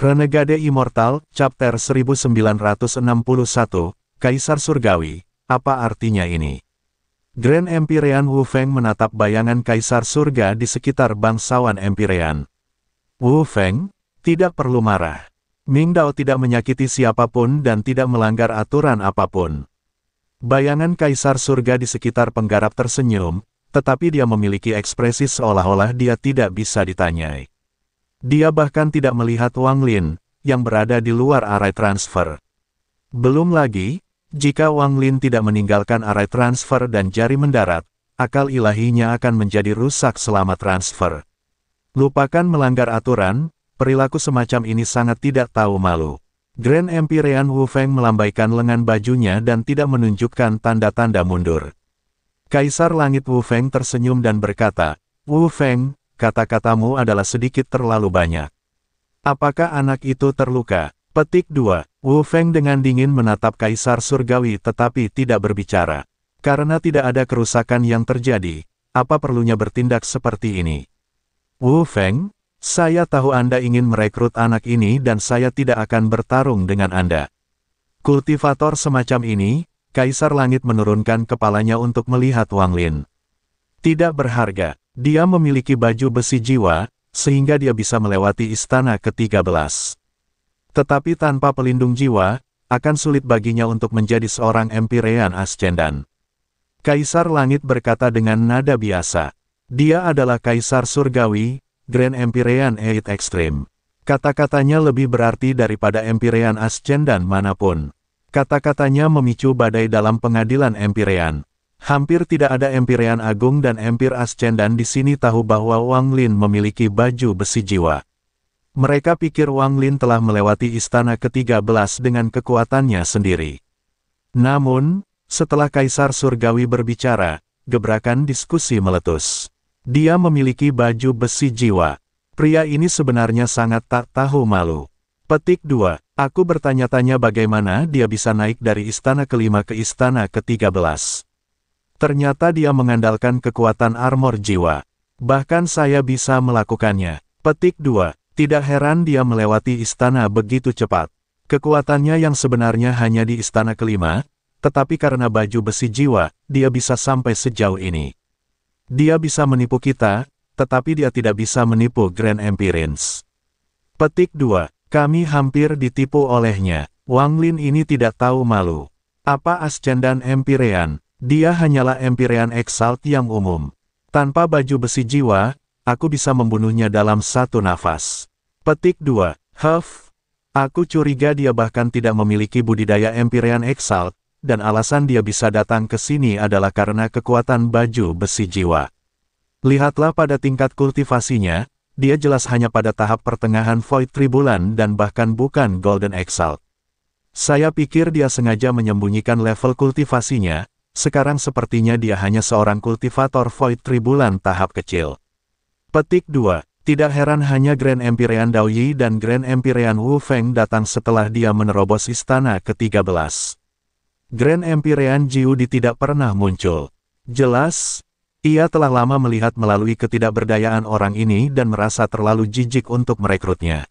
Renegade Immortal, Chapter 1961, Kaisar Surgawi, apa artinya ini? Grand Empyrean Wu Feng menatap bayangan Kaisar Surga di sekitar bangsawan Empyrean. Wu Feng, tidak perlu marah. Ming Dao tidak menyakiti siapapun dan tidak melanggar aturan apapun. Bayangan Kaisar Surga di sekitar penggarap tersenyum, tetapi dia memiliki ekspresi seolah-olah dia tidak bisa ditanyai. Dia bahkan tidak melihat Wang Lin, yang berada di luar arai transfer. Belum lagi, jika Wang Lin tidak meninggalkan arai transfer dan jari mendarat, akal ilahinya akan menjadi rusak selama transfer. Lupakan melanggar aturan, perilaku semacam ini sangat tidak tahu malu. Grand Empyrean Wu Feng melambaikan lengan bajunya dan tidak menunjukkan tanda-tanda mundur. Kaisar Langit Wu Feng tersenyum dan berkata, Wu Feng, kata-katamu adalah sedikit terlalu banyak. Apakah anak itu terluka? Petik 2. Wu Feng dengan dingin menatap Kaisar Surgawi tetapi tidak berbicara. Karena tidak ada kerusakan yang terjadi, apa perlunya bertindak seperti ini? Wu Feng, saya tahu Anda ingin merekrut anak ini dan saya tidak akan bertarung dengan Anda. Kultivator semacam ini, Kaisar Langit menurunkan kepalanya untuk melihat Wang Lin. Tidak berharga, dia memiliki baju besi jiwa, sehingga dia bisa melewati istana ke-13. Tetapi tanpa pelindung jiwa, akan sulit baginya untuk menjadi seorang Empirean Ascendan. Kaisar Langit berkata dengan nada biasa. Dia adalah Kaisar Surgawi, Grand Empyrean Eight Extreme. Kata-katanya lebih berarti daripada Empyrean Ascendan manapun. Kata-katanya memicu badai dalam pengadilan Empyrean. Hampir tidak ada Empyrean Agung dan Empir Ascendan di sini tahu bahwa Wang Lin memiliki baju besi jiwa. Mereka pikir Wang Lin telah melewati istana ke-13 dengan kekuatannya sendiri. Namun, setelah Kaisar Surgawi berbicara, gebrakan diskusi meletus. Dia memiliki baju besi jiwa. Pria ini sebenarnya sangat tak tahu malu. Petik 2. Aku bertanya-tanya bagaimana dia bisa naik dari istana kelima ke istana ke-13. Ternyata dia mengandalkan kekuatan armor jiwa. Bahkan saya bisa melakukannya. Petik 2. Tidak heran dia melewati istana begitu cepat. Kekuatannya yang sebenarnya hanya di istana kelima, tetapi karena baju besi jiwa, dia bisa sampai sejauh ini. Dia bisa menipu kita, tetapi dia tidak bisa menipu Grand Empirins. Petik 2. Kami hampir ditipu olehnya. Wang Lin ini tidak tahu malu. Apa Ascendan Empirean? Dia hanyalah Empyrean Exalt yang umum. Tanpa baju besi jiwa, aku bisa membunuhnya dalam satu nafas. Petik 2. Huff. Aku curiga dia bahkan tidak memiliki budidaya Empyrean Exalt, dan alasan dia bisa datang ke sini adalah karena kekuatan baju besi jiwa. Lihatlah pada tingkat kultivasinya, dia jelas hanya pada tahap pertengahan Void Tribulan dan bahkan bukan Golden Exalt. Saya pikir dia sengaja menyembunyikan level kultivasinya, sekarang sepertinya dia hanya seorang kultivator void tribulan tahap kecil. Petik 2. Tidak heran hanya Grand Empyrean Dao Yi dan Grand Empyrean Wu Feng datang setelah dia menerobos istana ke-13. Grand Empyrean Jiudi tidak pernah muncul. Jelas, ia telah lama melihat melalui ketidakberdayaan orang ini dan merasa terlalu jijik untuk merekrutnya.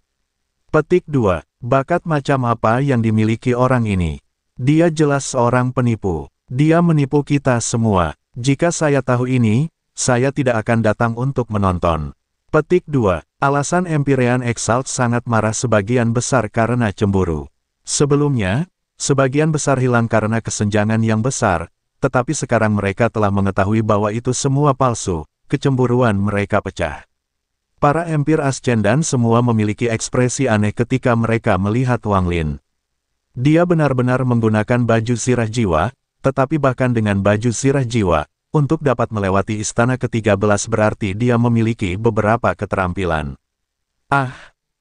Petik 2. Bakat macam apa yang dimiliki orang ini? Dia jelas seorang penipu. Dia menipu kita semua. Jika saya tahu ini, saya tidak akan datang untuk menonton. Petik 2. Alasan Empyrean Exalt sangat marah sebagian besar karena cemburu. Sebelumnya, sebagian besar hilang karena kesenjangan yang besar, tetapi sekarang mereka telah mengetahui bahwa itu semua palsu, kecemburuan mereka pecah. Para Empir Ascendan semua memiliki ekspresi aneh ketika mereka melihat Wang Lin. Dia benar-benar menggunakan baju sirah jiwa, tetapi bahkan dengan baju sirah jiwa, untuk dapat melewati istana ke-13 berarti dia memiliki beberapa keterampilan. Ah,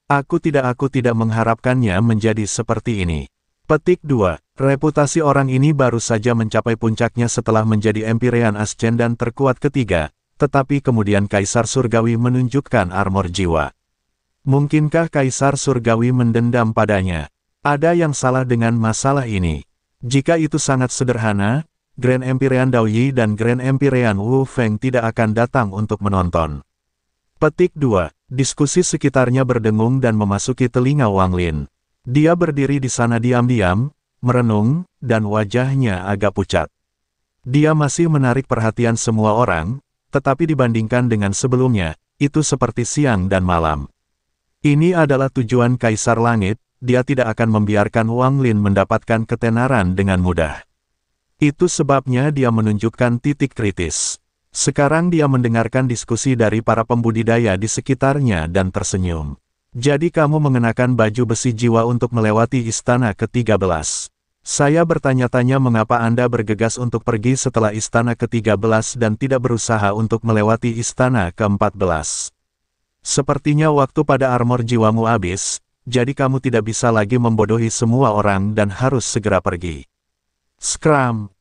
aku tidak aku tidak mengharapkannya menjadi seperti ini. Petik 2. Reputasi orang ini baru saja mencapai puncaknya setelah menjadi Empyrean Ascendan terkuat ketiga, tetapi kemudian Kaisar Surgawi menunjukkan armor jiwa. Mungkinkah Kaisar Surgawi mendendam padanya? Ada yang salah dengan masalah ini. Jika itu sangat sederhana, Grand Empyrean Daoyi dan Grand Empyrean Wu Feng tidak akan datang untuk menonton. Petik 2. Diskusi sekitarnya berdengung dan memasuki telinga Wang Lin. Dia berdiri di sana diam-diam, merenung, dan wajahnya agak pucat. Dia masih menarik perhatian semua orang, tetapi dibandingkan dengan sebelumnya, itu seperti siang dan malam. Ini adalah tujuan Kaisar Langit, dia tidak akan membiarkan Wang Lin mendapatkan ketenaran dengan mudah. Itu sebabnya dia menunjukkan titik kritis. Sekarang dia mendengarkan diskusi dari para pembudidaya di sekitarnya dan tersenyum. Jadi kamu mengenakan baju besi jiwa untuk melewati istana ke-13. Saya bertanya-tanya mengapa Anda bergegas untuk pergi setelah istana ke-13 dan tidak berusaha untuk melewati istana ke-14. Sepertinya waktu pada armor jiwamu habis, jadi kamu tidak bisa lagi membodohi semua orang dan harus segera pergi. Scrum,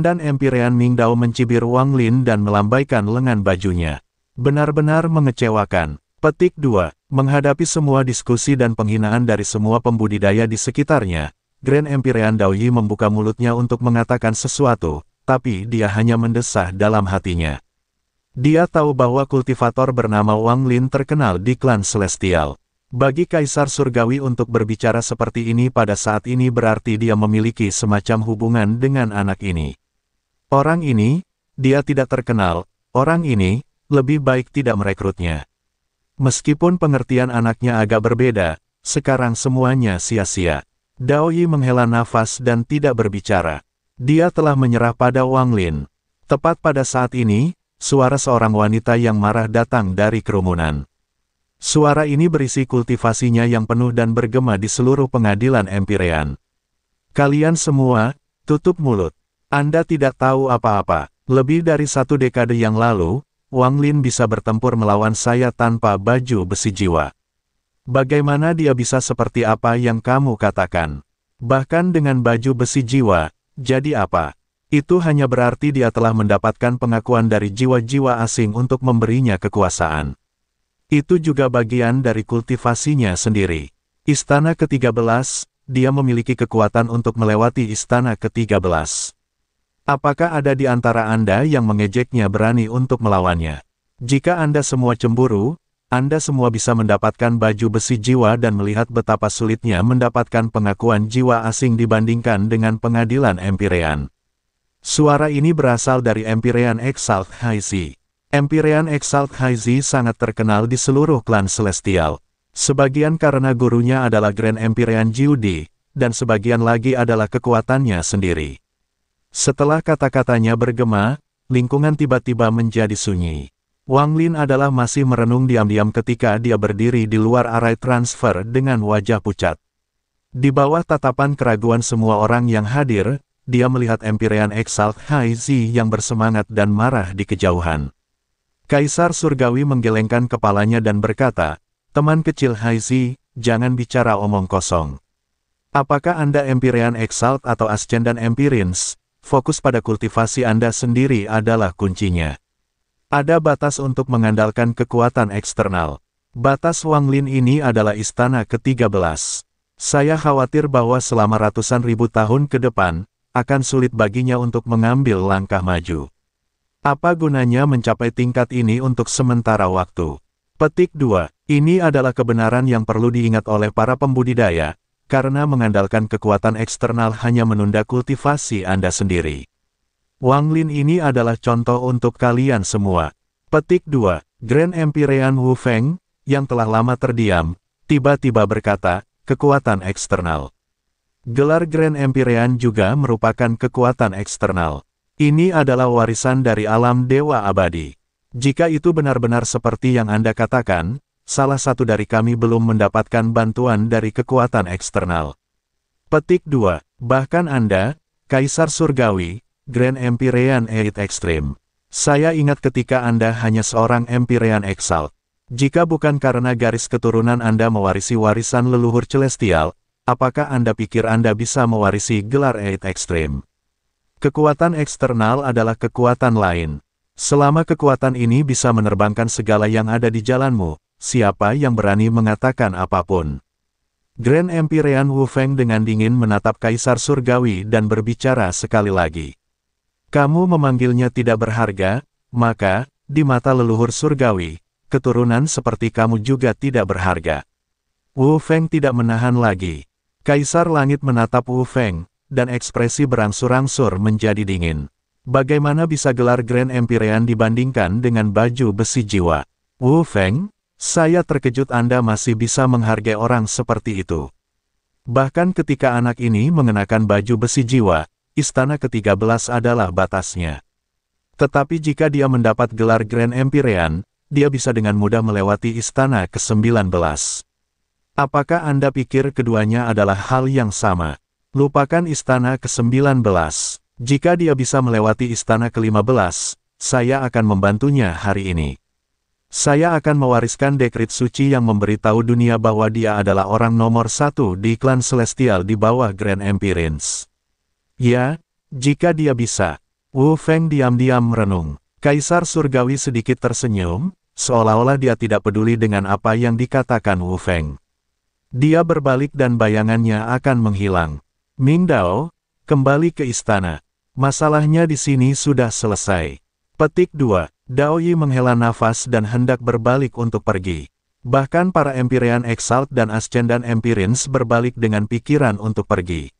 dan Empyrean Mingdao mencibir Wang Lin dan melambaikan lengan bajunya. Benar-benar mengecewakan. Petik 2. Menghadapi semua diskusi dan penghinaan dari semua pembudidaya di sekitarnya, Grand Empyrean Daoyi membuka mulutnya untuk mengatakan sesuatu, tapi dia hanya mendesah dalam hatinya. Dia tahu bahwa kultivator bernama Wang Lin terkenal di klan Celestial. Bagi Kaisar Surgawi untuk berbicara seperti ini pada saat ini berarti dia memiliki semacam hubungan dengan anak ini. Orang ini, dia tidak terkenal, orang ini, lebih baik tidak merekrutnya. Meskipun pengertian anaknya agak berbeda, sekarang semuanya sia-sia. Dao Yi menghela nafas dan tidak berbicara. Dia telah menyerah pada Wang Lin. Tepat pada saat ini, suara seorang wanita yang marah datang dari kerumunan. Suara ini berisi kultivasinya yang penuh dan bergema di seluruh pengadilan Empirean. Kalian semua, tutup mulut. Anda tidak tahu apa-apa. Lebih dari satu dekade yang lalu, Wang Lin bisa bertempur melawan saya tanpa baju besi jiwa. Bagaimana dia bisa seperti apa yang kamu katakan? Bahkan dengan baju besi jiwa, jadi apa? Itu hanya berarti dia telah mendapatkan pengakuan dari jiwa-jiwa asing untuk memberinya kekuasaan. Itu juga bagian dari kultivasinya sendiri. Istana ke-13, dia memiliki kekuatan untuk melewati istana ke-13. Apakah ada di antara Anda yang mengejeknya berani untuk melawannya? Jika Anda semua cemburu, Anda semua bisa mendapatkan baju besi jiwa dan melihat betapa sulitnya mendapatkan pengakuan jiwa asing dibandingkan dengan pengadilan Empirean. Suara ini berasal dari Empirean Exalt High Sea. Empyrean Exalt Haizi sangat terkenal di seluruh klan Celestial. Sebagian karena gurunya adalah Grand Empyrean Jiudi, dan sebagian lagi adalah kekuatannya sendiri. Setelah kata-katanya bergema, lingkungan tiba-tiba menjadi sunyi. Wang Lin adalah masih merenung diam-diam ketika dia berdiri di luar arai transfer dengan wajah pucat. Di bawah tatapan keraguan semua orang yang hadir, dia melihat Empyrean Exalt Haizi yang bersemangat dan marah di kejauhan. Kaisar Surgawi menggelengkan kepalanya dan berkata, Teman kecil Haizi, jangan bicara omong kosong. Apakah Anda Empyrean Exalt atau Ascendant Empyreans? fokus pada kultivasi Anda sendiri adalah kuncinya. Ada batas untuk mengandalkan kekuatan eksternal. Batas Wang Lin ini adalah istana ke-13. Saya khawatir bahwa selama ratusan ribu tahun ke depan, akan sulit baginya untuk mengambil langkah maju. Apa gunanya mencapai tingkat ini untuk sementara waktu? Petik 2. Ini adalah kebenaran yang perlu diingat oleh para pembudidaya, karena mengandalkan kekuatan eksternal hanya menunda kultivasi Anda sendiri. Wang Lin ini adalah contoh untuk kalian semua. Petik 2. Grand Empyrean Wu Feng, yang telah lama terdiam, tiba-tiba berkata, kekuatan eksternal. Gelar Grand Empyrean juga merupakan kekuatan eksternal. Ini adalah warisan dari alam dewa abadi. Jika itu benar-benar seperti yang Anda katakan, salah satu dari kami belum mendapatkan bantuan dari kekuatan eksternal. Petik 2. Bahkan Anda, Kaisar Surgawi, Grand Empyrean Elite Extreme. Saya ingat ketika Anda hanya seorang Empyrean Exalt. Jika bukan karena garis keturunan Anda mewarisi warisan leluhur celestial, apakah Anda pikir Anda bisa mewarisi gelar Elite Extreme? Kekuatan eksternal adalah kekuatan lain. Selama kekuatan ini bisa menerbangkan segala yang ada di jalanmu, siapa yang berani mengatakan apapun. Grand Empyrean Wu Feng dengan dingin menatap Kaisar Surgawi dan berbicara sekali lagi. Kamu memanggilnya tidak berharga, maka, di mata leluhur Surgawi, keturunan seperti kamu juga tidak berharga. Wu Feng tidak menahan lagi. Kaisar Langit menatap Wu Feng, dan ekspresi berangsur-angsur menjadi dingin. Bagaimana bisa gelar Grand Empyrean dibandingkan dengan baju besi jiwa? Wu Feng, saya terkejut Anda masih bisa menghargai orang seperti itu. Bahkan ketika anak ini mengenakan baju besi jiwa, istana ke-13 adalah batasnya. Tetapi jika dia mendapat gelar Grand Empyrean, dia bisa dengan mudah melewati istana ke-19. Apakah Anda pikir keduanya adalah hal yang sama? Lupakan istana ke-19. Jika dia bisa melewati istana ke-15, saya akan membantunya hari ini. Saya akan mewariskan dekrit suci yang memberitahu dunia bahwa dia adalah orang nomor satu di klan Celestial di bawah Grand Empirins. Ya, jika dia bisa. Wu Feng diam-diam merenung. Kaisar Surgawi sedikit tersenyum, seolah-olah dia tidak peduli dengan apa yang dikatakan Wu Feng. Dia berbalik dan bayangannya akan menghilang. Mindao, kembali ke istana. Masalahnya di sini sudah selesai. Petik 2. Dao Yi menghela nafas dan hendak berbalik untuk pergi. Bahkan para Empyrean Exalt dan Ascendant Empyreans berbalik dengan pikiran untuk pergi.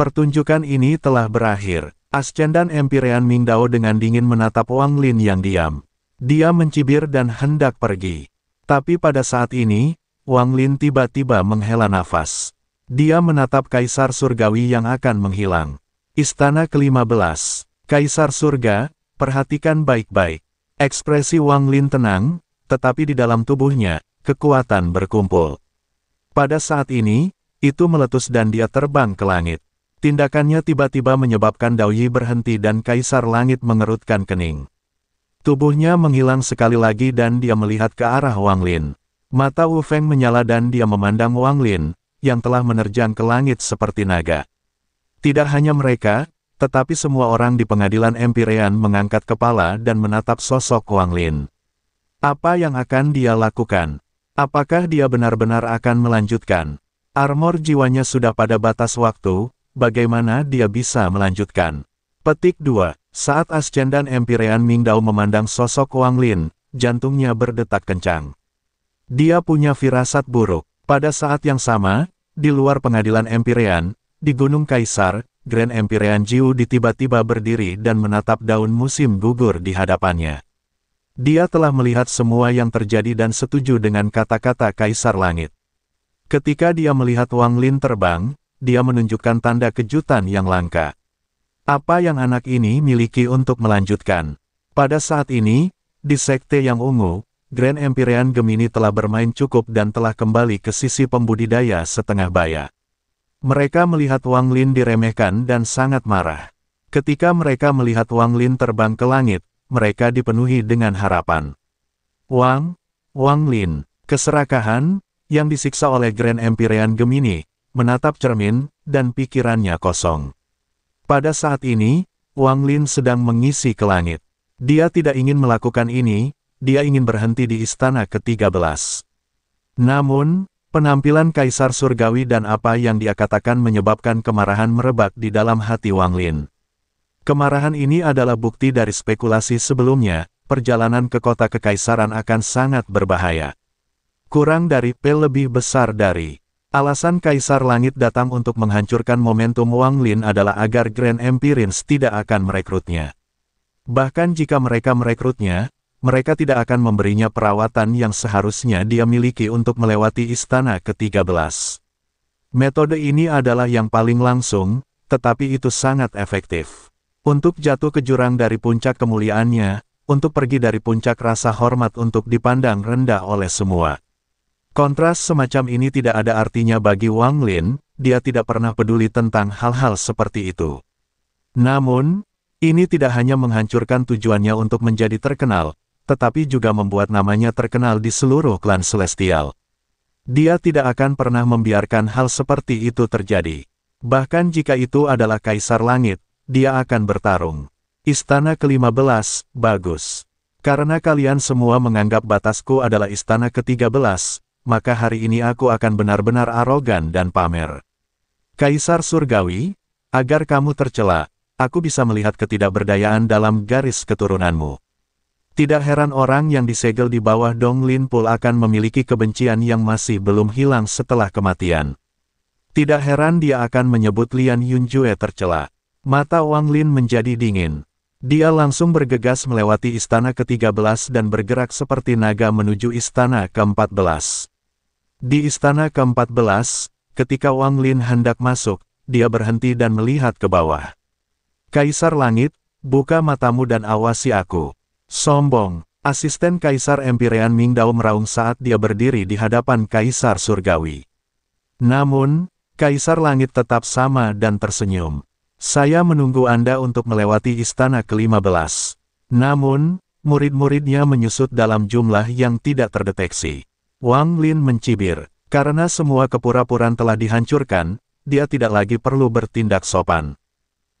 Pertunjukan ini telah berakhir. Ascendant Empyrean Mingdao dengan dingin menatap Wang Lin yang diam. Dia mencibir dan hendak pergi. Tapi pada saat ini, Wang Lin tiba-tiba menghela nafas. Dia menatap Kaisar Surgawi yang akan menghilang. Istana kelima belas, Kaisar Surga, perhatikan baik-baik. Ekspresi Wang Lin tenang, tetapi di dalam tubuhnya, kekuatan berkumpul. Pada saat ini, itu meletus dan dia terbang ke langit. Tindakannya tiba-tiba menyebabkan Dao berhenti dan Kaisar Langit mengerutkan kening. Tubuhnya menghilang sekali lagi dan dia melihat ke arah Wang Lin. Mata Wu Feng menyala dan dia memandang Wang Lin, yang telah menerjang ke langit seperti naga. Tidak hanya mereka, tetapi semua orang di pengadilan Empirean mengangkat kepala dan menatap sosok Wang Lin. Apa yang akan dia lakukan? Apakah dia benar-benar akan melanjutkan? Armor jiwanya sudah pada batas waktu, bagaimana dia bisa melanjutkan? Petik 2. Saat Ascendan Empirean Mingdao memandang sosok Wang Lin, jantungnya berdetak kencang. Dia punya firasat buruk. Pada saat yang sama, di luar pengadilan Empyrean, di Gunung Kaisar, Grand Empyrean Jiu ditiba tiba-tiba berdiri dan menatap daun musim gugur di hadapannya. Dia telah melihat semua yang terjadi dan setuju dengan kata-kata Kaisar Langit. Ketika dia melihat Wang Lin terbang, dia menunjukkan tanda kejutan yang langka. Apa yang anak ini miliki untuk melanjutkan? Pada saat ini, di Sekte Yang Ungu, Grand Empyrean Gemini telah bermain cukup dan telah kembali ke sisi pembudidaya setengah baya. Mereka melihat Wang Lin diremehkan dan sangat marah. Ketika mereka melihat Wang Lin terbang ke langit, mereka dipenuhi dengan harapan. Wang, Wang Lin, keserakahan, yang disiksa oleh Grand Empyrean Gemini, menatap cermin, dan pikirannya kosong. Pada saat ini, Wang Lin sedang mengisi ke langit. Dia tidak ingin melakukan ini, dia ingin berhenti di istana ke-13. Namun, penampilan Kaisar Surgawi dan apa yang dia katakan menyebabkan kemarahan merebak di dalam hati Wang Lin. Kemarahan ini adalah bukti dari spekulasi sebelumnya, perjalanan ke kota kekaisaran akan sangat berbahaya. Kurang dari P lebih besar dari. Alasan Kaisar Langit datang untuk menghancurkan momentum Wang Lin adalah agar Grand Empirins tidak akan merekrutnya. Bahkan jika mereka merekrutnya, mereka tidak akan memberinya perawatan yang seharusnya dia miliki untuk melewati istana ke-13. Metode ini adalah yang paling langsung, tetapi itu sangat efektif. Untuk jatuh ke jurang dari puncak kemuliaannya, untuk pergi dari puncak rasa hormat untuk dipandang rendah oleh semua. Kontras semacam ini tidak ada artinya bagi Wang Lin, dia tidak pernah peduli tentang hal-hal seperti itu. Namun, ini tidak hanya menghancurkan tujuannya untuk menjadi terkenal, tetapi juga membuat namanya terkenal di seluruh klan Celestial. Dia tidak akan pernah membiarkan hal seperti itu terjadi. Bahkan jika itu adalah Kaisar Langit, dia akan bertarung. Istana ke-15, bagus. Karena kalian semua menganggap batasku adalah istana ke-13, maka hari ini aku akan benar-benar arogan dan pamer. Kaisar Surgawi, agar kamu tercela, aku bisa melihat ketidakberdayaan dalam garis keturunanmu. Tidak heran orang yang disegel di bawah Dong Linpul akan memiliki kebencian yang masih belum hilang setelah kematian. Tidak heran dia akan menyebut Lian Yunjue tercela. Mata Wang Lin menjadi dingin. Dia langsung bergegas melewati istana ke-13 dan bergerak seperti naga menuju istana ke-14. Di istana ke-14, ketika Wang Lin hendak masuk, dia berhenti dan melihat ke bawah. Kaisar Langit, buka matamu dan awasi aku. Sombong, asisten Kaisar Empirean Mingdao meraung saat dia berdiri di hadapan Kaisar Surgawi. Namun, Kaisar Langit tetap sama dan tersenyum. Saya menunggu Anda untuk melewati istana ke-15. Namun, murid-muridnya menyusut dalam jumlah yang tidak terdeteksi. Wang Lin mencibir, karena semua kepura-puran telah dihancurkan, dia tidak lagi perlu bertindak sopan.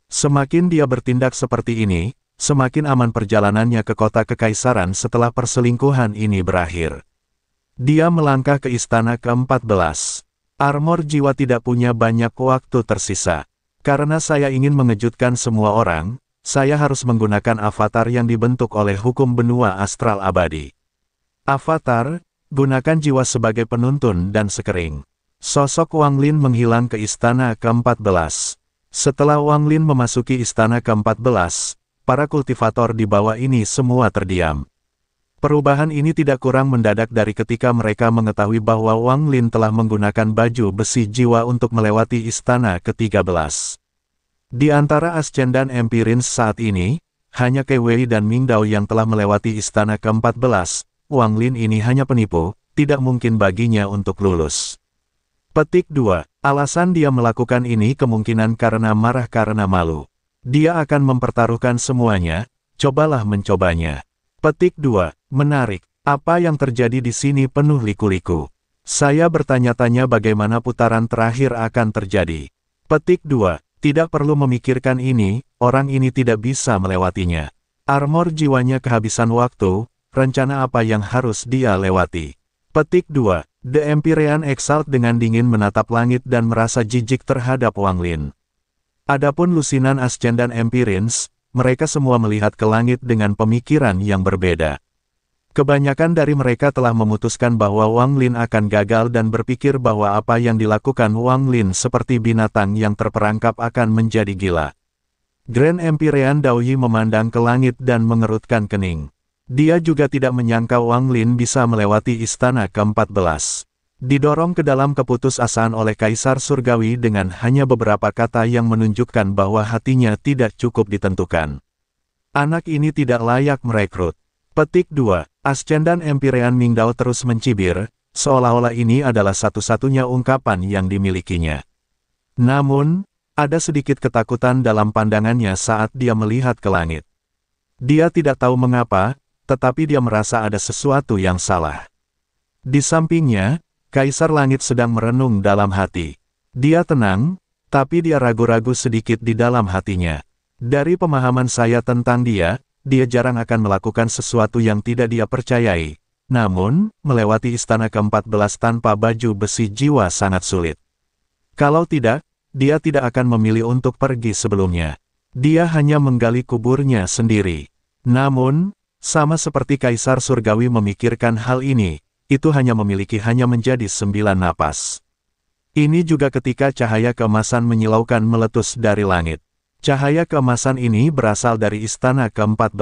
Semakin dia bertindak seperti ini, semakin aman perjalanannya ke kota kekaisaran setelah perselingkuhan ini berakhir. Dia melangkah ke istana ke-14. Armor jiwa tidak punya banyak waktu tersisa. Karena saya ingin mengejutkan semua orang, saya harus menggunakan avatar yang dibentuk oleh hukum benua astral abadi. Avatar, gunakan jiwa sebagai penuntun dan sekering. Sosok Wang Lin menghilang ke istana ke-14. Setelah Wang Lin memasuki istana ke-14, para kultivator di bawah ini semua terdiam. Perubahan ini tidak kurang mendadak dari ketika mereka mengetahui bahwa Wang Lin telah menggunakan baju besi jiwa untuk melewati istana ke-13. Di antara ascendant dan Empirins saat ini, hanya Wei dan Ming Dao yang telah melewati istana ke-14, Wang Lin ini hanya penipu, tidak mungkin baginya untuk lulus. Petik 2. Alasan dia melakukan ini kemungkinan karena marah karena malu. Dia akan mempertaruhkan semuanya, cobalah mencobanya. Petik 2. Menarik. Apa yang terjadi di sini penuh liku-liku. Saya bertanya-tanya bagaimana putaran terakhir akan terjadi. Petik 2. Tidak perlu memikirkan ini, orang ini tidak bisa melewatinya. Armor jiwanya kehabisan waktu, rencana apa yang harus dia lewati. Petik 2. The Empyrean Exalt dengan dingin menatap langit dan merasa jijik terhadap Wang Lin. Adapun Lusinan ascendant dan Empirins, mereka semua melihat ke langit dengan pemikiran yang berbeda. Kebanyakan dari mereka telah memutuskan bahwa Wang Lin akan gagal dan berpikir bahwa apa yang dilakukan Wang Lin seperti binatang yang terperangkap akan menjadi gila. Grand Empyrean Daoyi memandang ke langit dan mengerutkan kening. Dia juga tidak menyangka Wang Lin bisa melewati istana ke-14. Didorong ke dalam keputusasaan oleh Kaisar Surgawi dengan hanya beberapa kata yang menunjukkan bahwa hatinya tidak cukup ditentukan. Anak ini tidak layak merekrut. Petik 2. Ascendan Empirean Mingdao terus mencibir, seolah-olah ini adalah satu-satunya ungkapan yang dimilikinya. Namun, ada sedikit ketakutan dalam pandangannya saat dia melihat ke langit. Dia tidak tahu mengapa, tetapi dia merasa ada sesuatu yang salah. Di sampingnya, Kaisar Langit sedang merenung dalam hati. Dia tenang, tapi dia ragu-ragu sedikit di dalam hatinya. Dari pemahaman saya tentang dia, dia jarang akan melakukan sesuatu yang tidak dia percayai. Namun, melewati istana ke-14 tanpa baju besi jiwa sangat sulit. Kalau tidak, dia tidak akan memilih untuk pergi sebelumnya. Dia hanya menggali kuburnya sendiri. Namun, sama seperti Kaisar Surgawi memikirkan hal ini, itu hanya memiliki hanya menjadi sembilan napas. Ini juga ketika cahaya kemasan menyilaukan meletus dari langit. Cahaya kemasan ini berasal dari istana ke-14.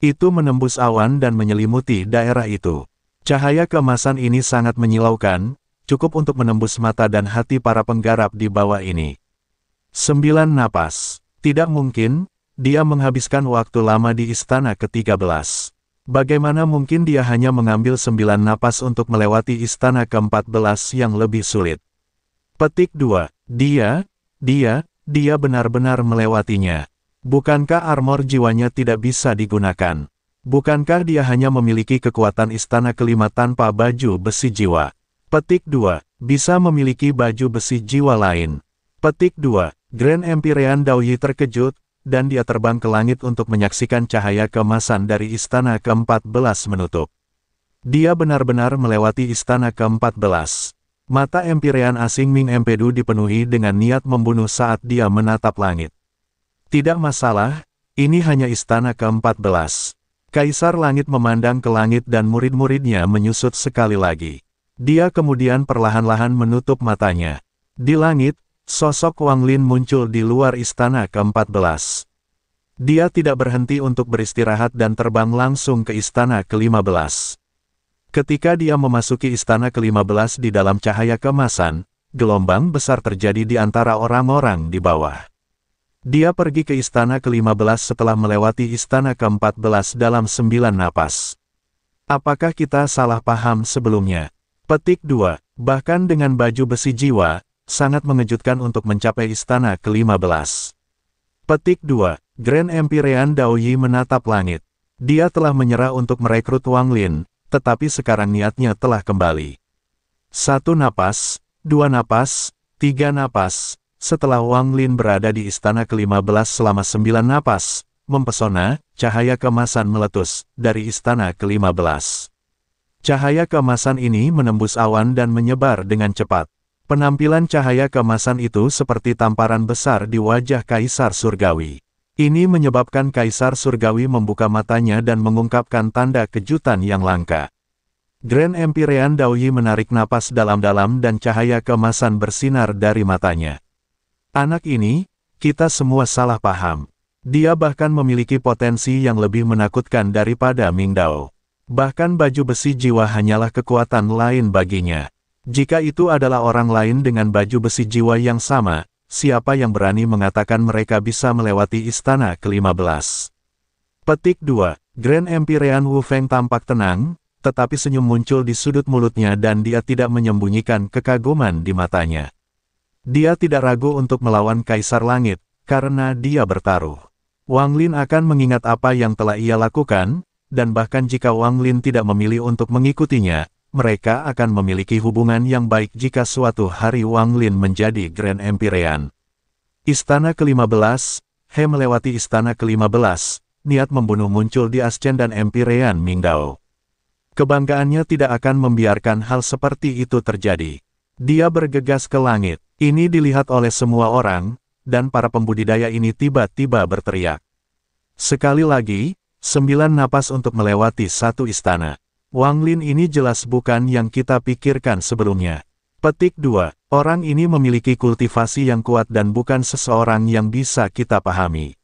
Itu menembus awan dan menyelimuti daerah itu. Cahaya kemasan ini sangat menyilaukan, cukup untuk menembus mata dan hati para penggarap di bawah ini. Sembilan napas. Tidak mungkin, dia menghabiskan waktu lama di istana ke-13. Bagaimana mungkin dia hanya mengambil sembilan napas untuk melewati istana ke-14 yang lebih sulit? Petik 2. Dia, dia, dia benar-benar melewatinya. Bukankah armor jiwanya tidak bisa digunakan? Bukankah dia hanya memiliki kekuatan istana kelima tanpa baju besi jiwa? Petik 2. Bisa memiliki baju besi jiwa lain. Petik 2. Grand Empyrean Daoyi terkejut, dan dia terbang ke langit untuk menyaksikan cahaya kemasan dari istana ke-14 menutup. Dia benar-benar melewati istana ke-14. Mata Empirean asing Ming Empedu dipenuhi dengan niat membunuh saat dia menatap langit. Tidak masalah, ini hanya istana ke-14. Kaisar Langit memandang ke langit dan murid-muridnya menyusut sekali lagi. Dia kemudian perlahan-lahan menutup matanya. Di langit, sosok Wang Lin muncul di luar istana ke-14. Dia tidak berhenti untuk beristirahat dan terbang langsung ke istana ke-15. Ketika dia memasuki istana ke-15 di dalam cahaya kemasan, gelombang besar terjadi di antara orang-orang di bawah. Dia pergi ke istana ke-15 setelah melewati istana ke-14 dalam sembilan napas. Apakah kita salah paham sebelumnya? Petik 2. Bahkan dengan baju besi jiwa, sangat mengejutkan untuk mencapai istana ke-15. Petik 2. Grand Empyrean Daoyi menatap langit. Dia telah menyerah untuk merekrut Wang Lin, tetapi sekarang niatnya telah kembali. Satu napas, dua napas, tiga napas, setelah Wang Lin berada di istana ke-15 selama sembilan napas, mempesona, cahaya kemasan meletus dari istana ke-15. Cahaya kemasan ini menembus awan dan menyebar dengan cepat. Penampilan cahaya kemasan itu seperti tamparan besar di wajah Kaisar Surgawi. Ini menyebabkan Kaisar Surgawi membuka matanya dan mengungkapkan tanda kejutan yang langka. Grand Empyrean Daoyi menarik napas dalam-dalam dan cahaya kemasan bersinar dari matanya. Anak ini, kita semua salah paham. Dia bahkan memiliki potensi yang lebih menakutkan daripada Ming Dao. Bahkan baju besi jiwa hanyalah kekuatan lain baginya. Jika itu adalah orang lain dengan baju besi jiwa yang sama, siapa yang berani mengatakan mereka bisa melewati istana ke-15? Petik 2. Grand Empyrean Wu Feng tampak tenang, tetapi senyum muncul di sudut mulutnya dan dia tidak menyembunyikan kekaguman di matanya. Dia tidak ragu untuk melawan Kaisar Langit, karena dia bertaruh. Wang Lin akan mengingat apa yang telah ia lakukan, dan bahkan jika Wang Lin tidak memilih untuk mengikutinya, mereka akan memiliki hubungan yang baik jika suatu hari Wang Lin menjadi Grand Empyrean. Istana ke-15, He melewati istana ke-15, niat membunuh muncul di Ascen dan Empyrean Mingdao. Kebanggaannya tidak akan membiarkan hal seperti itu terjadi. Dia bergegas ke langit. Ini dilihat oleh semua orang, dan para pembudidaya ini tiba-tiba berteriak. Sekali lagi, sembilan napas untuk melewati satu istana. Wang Lin ini jelas bukan yang kita pikirkan sebelumnya. Petik 2. Orang ini memiliki kultivasi yang kuat dan bukan seseorang yang bisa kita pahami.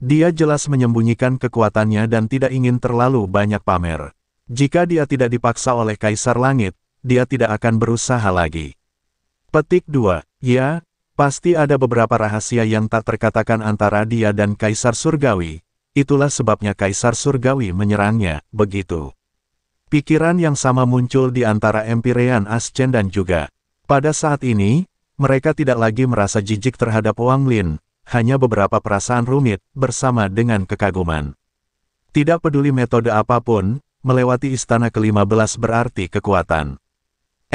Dia jelas menyembunyikan kekuatannya dan tidak ingin terlalu banyak pamer. Jika dia tidak dipaksa oleh Kaisar Langit, dia tidak akan berusaha lagi. Petik 2. Ya, pasti ada beberapa rahasia yang tak terkatakan antara dia dan Kaisar Surgawi. Itulah sebabnya Kaisar Surgawi menyerangnya, begitu. Pikiran yang sama muncul di antara Empyrean Ascend dan juga. Pada saat ini, mereka tidak lagi merasa jijik terhadap Wang Lin, hanya beberapa perasaan rumit, bersama dengan kekaguman. Tidak peduli metode apapun, melewati istana ke-15 berarti kekuatan.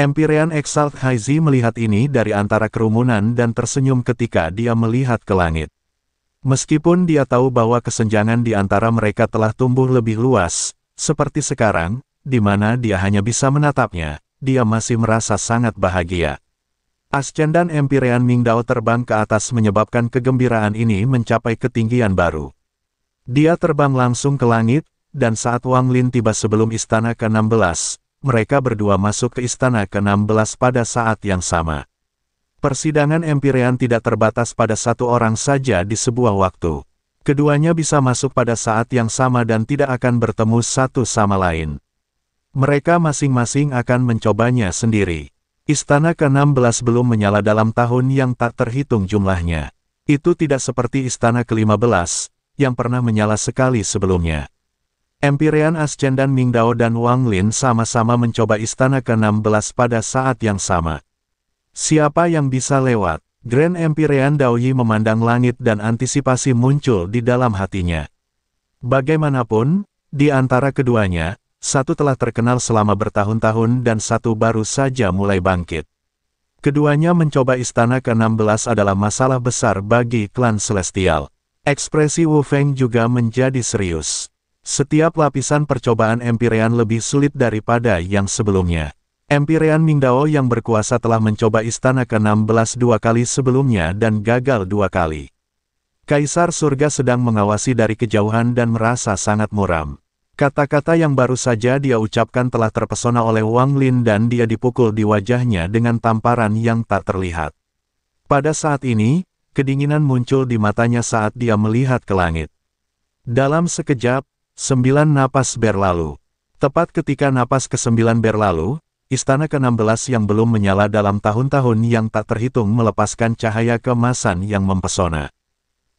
Empyrean Exalt Haizi melihat ini dari antara kerumunan dan tersenyum ketika dia melihat ke langit. Meskipun dia tahu bahwa kesenjangan di antara mereka telah tumbuh lebih luas, seperti sekarang, di mana dia hanya bisa menatapnya, dia masih merasa sangat bahagia. dan Empirean Mingdao terbang ke atas menyebabkan kegembiraan ini mencapai ketinggian baru. Dia terbang langsung ke langit, dan saat Wang Lin tiba sebelum istana ke-16, mereka berdua masuk ke istana ke-16 pada saat yang sama. Persidangan Empyrean tidak terbatas pada satu orang saja di sebuah waktu. Keduanya bisa masuk pada saat yang sama dan tidak akan bertemu satu sama lain. Mereka masing-masing akan mencobanya sendiri. Istana ke-16 belum menyala dalam tahun yang tak terhitung jumlahnya. Itu tidak seperti istana ke-15, yang pernah menyala sekali sebelumnya. Empirean Empyrean dan Mingdao dan Wang Lin sama-sama mencoba istana ke-16 pada saat yang sama. Siapa yang bisa lewat? Grand Empyrean Daoyi memandang langit dan antisipasi muncul di dalam hatinya. Bagaimanapun, di antara keduanya, satu telah terkenal selama bertahun-tahun dan satu baru saja mulai bangkit. Keduanya mencoba istana ke-16 adalah masalah besar bagi klan Celestial. Ekspresi Wu Feng juga menjadi serius. Setiap lapisan percobaan Empyrean lebih sulit daripada yang sebelumnya. Empyrean Mingdao yang berkuasa telah mencoba istana ke-16 dua kali sebelumnya dan gagal dua kali. Kaisar Surga sedang mengawasi dari kejauhan dan merasa sangat muram. Kata-kata yang baru saja dia ucapkan telah terpesona oleh Wang Lin dan dia dipukul di wajahnya dengan tamparan yang tak terlihat. Pada saat ini, kedinginan muncul di matanya saat dia melihat ke langit. Dalam sekejap, sembilan napas berlalu. Tepat ketika napas ke-9 berlalu, istana ke-16 yang belum menyala dalam tahun-tahun yang tak terhitung melepaskan cahaya kemasan yang mempesona.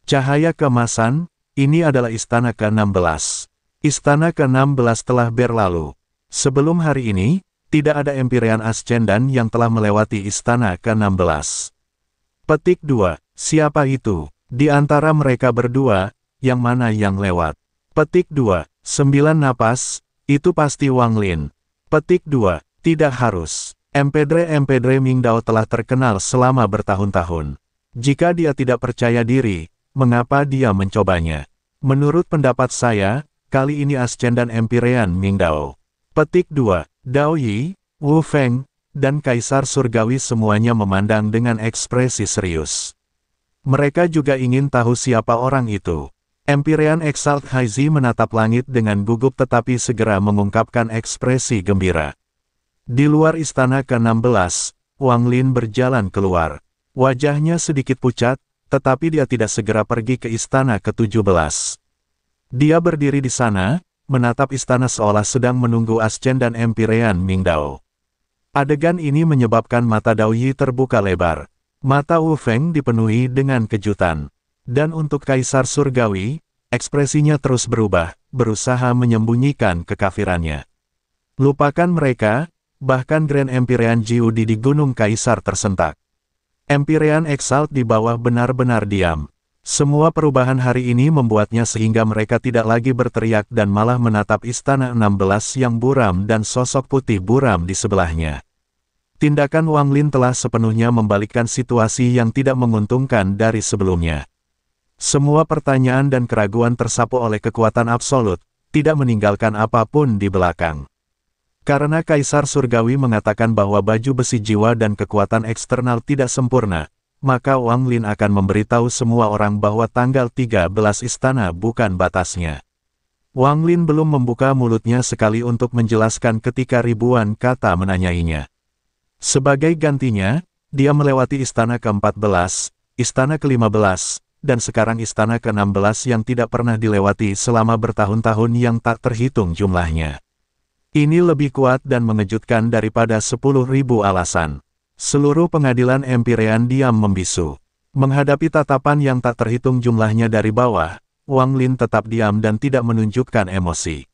Cahaya kemasan, ini adalah istana ke-16. Istana ke-16 telah berlalu. Sebelum hari ini, tidak ada Empyrean Ascendan yang telah melewati istana ke-16. Petik 2. Siapa itu? Di antara mereka berdua, yang mana yang lewat? Petik 2. Sembilan napas, itu pasti Wang Lin. Petik 2. Tidak harus. Empedre-empedre Mingdao telah terkenal selama bertahun-tahun. Jika dia tidak percaya diri, mengapa dia mencobanya? Menurut pendapat saya, kali ini Aschen dan Empirean Mingdao. Petik 2. Dao Yi, Wu Feng, dan Kaisar Surgawi semuanya memandang dengan ekspresi serius. Mereka juga ingin tahu siapa orang itu. Empyrean Exalt Haizi menatap langit dengan gugup tetapi segera mengungkapkan ekspresi gembira. Di luar istana ke-16, Wang Lin berjalan keluar. Wajahnya sedikit pucat, tetapi dia tidak segera pergi ke istana ke-17. Dia berdiri di sana, menatap istana seolah sedang menunggu Ascen dan Empirean Mingdao. Adegan ini menyebabkan mata Dao Yi terbuka lebar. Mata Wu Feng dipenuhi dengan kejutan. Dan untuk Kaisar Surgawi, ekspresinya terus berubah, berusaha menyembunyikan kekafirannya. Lupakan mereka, bahkan Grand Empyrean Jiudi di Gunung Kaisar tersentak. Empyrean Exalt di bawah benar-benar diam. Semua perubahan hari ini membuatnya sehingga mereka tidak lagi berteriak dan malah menatap istana 16 yang buram dan sosok putih buram di sebelahnya. Tindakan Wang Lin telah sepenuhnya membalikkan situasi yang tidak menguntungkan dari sebelumnya. Semua pertanyaan dan keraguan tersapu oleh kekuatan absolut, tidak meninggalkan apapun di belakang. Karena Kaisar Surgawi mengatakan bahwa baju besi jiwa dan kekuatan eksternal tidak sempurna, maka Wang Lin akan memberitahu semua orang bahwa tanggal 13 istana bukan batasnya. Wang Lin belum membuka mulutnya sekali untuk menjelaskan ketika ribuan kata menanyainya. Sebagai gantinya, dia melewati istana ke-14, istana ke-15, dan sekarang istana ke-16 yang tidak pernah dilewati selama bertahun-tahun yang tak terhitung jumlahnya. Ini lebih kuat dan mengejutkan daripada 10.000 alasan. Seluruh pengadilan Empirean diam membisu. Menghadapi tatapan yang tak terhitung jumlahnya dari bawah, Wang Lin tetap diam dan tidak menunjukkan emosi.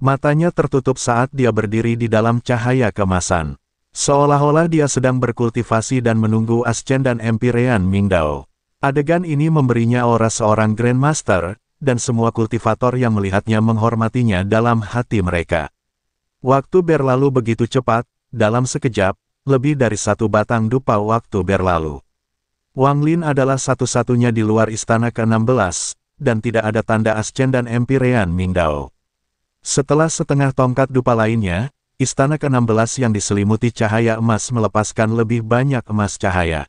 Matanya tertutup saat dia berdiri di dalam cahaya kemasan. Seolah-olah dia sedang berkultivasi dan menunggu Ascen dan Empirean Mingdao. Adegan ini memberinya aura seorang Grandmaster, dan semua kultivator yang melihatnya menghormatinya dalam hati mereka. Waktu berlalu begitu cepat, dalam sekejap, lebih dari satu batang dupa waktu berlalu. Wang Lin adalah satu-satunya di luar istana ke-16, dan tidak ada tanda ascen dan empirean Mingdao. Setelah setengah tongkat dupa lainnya, istana ke-16 yang diselimuti cahaya emas melepaskan lebih banyak emas cahaya.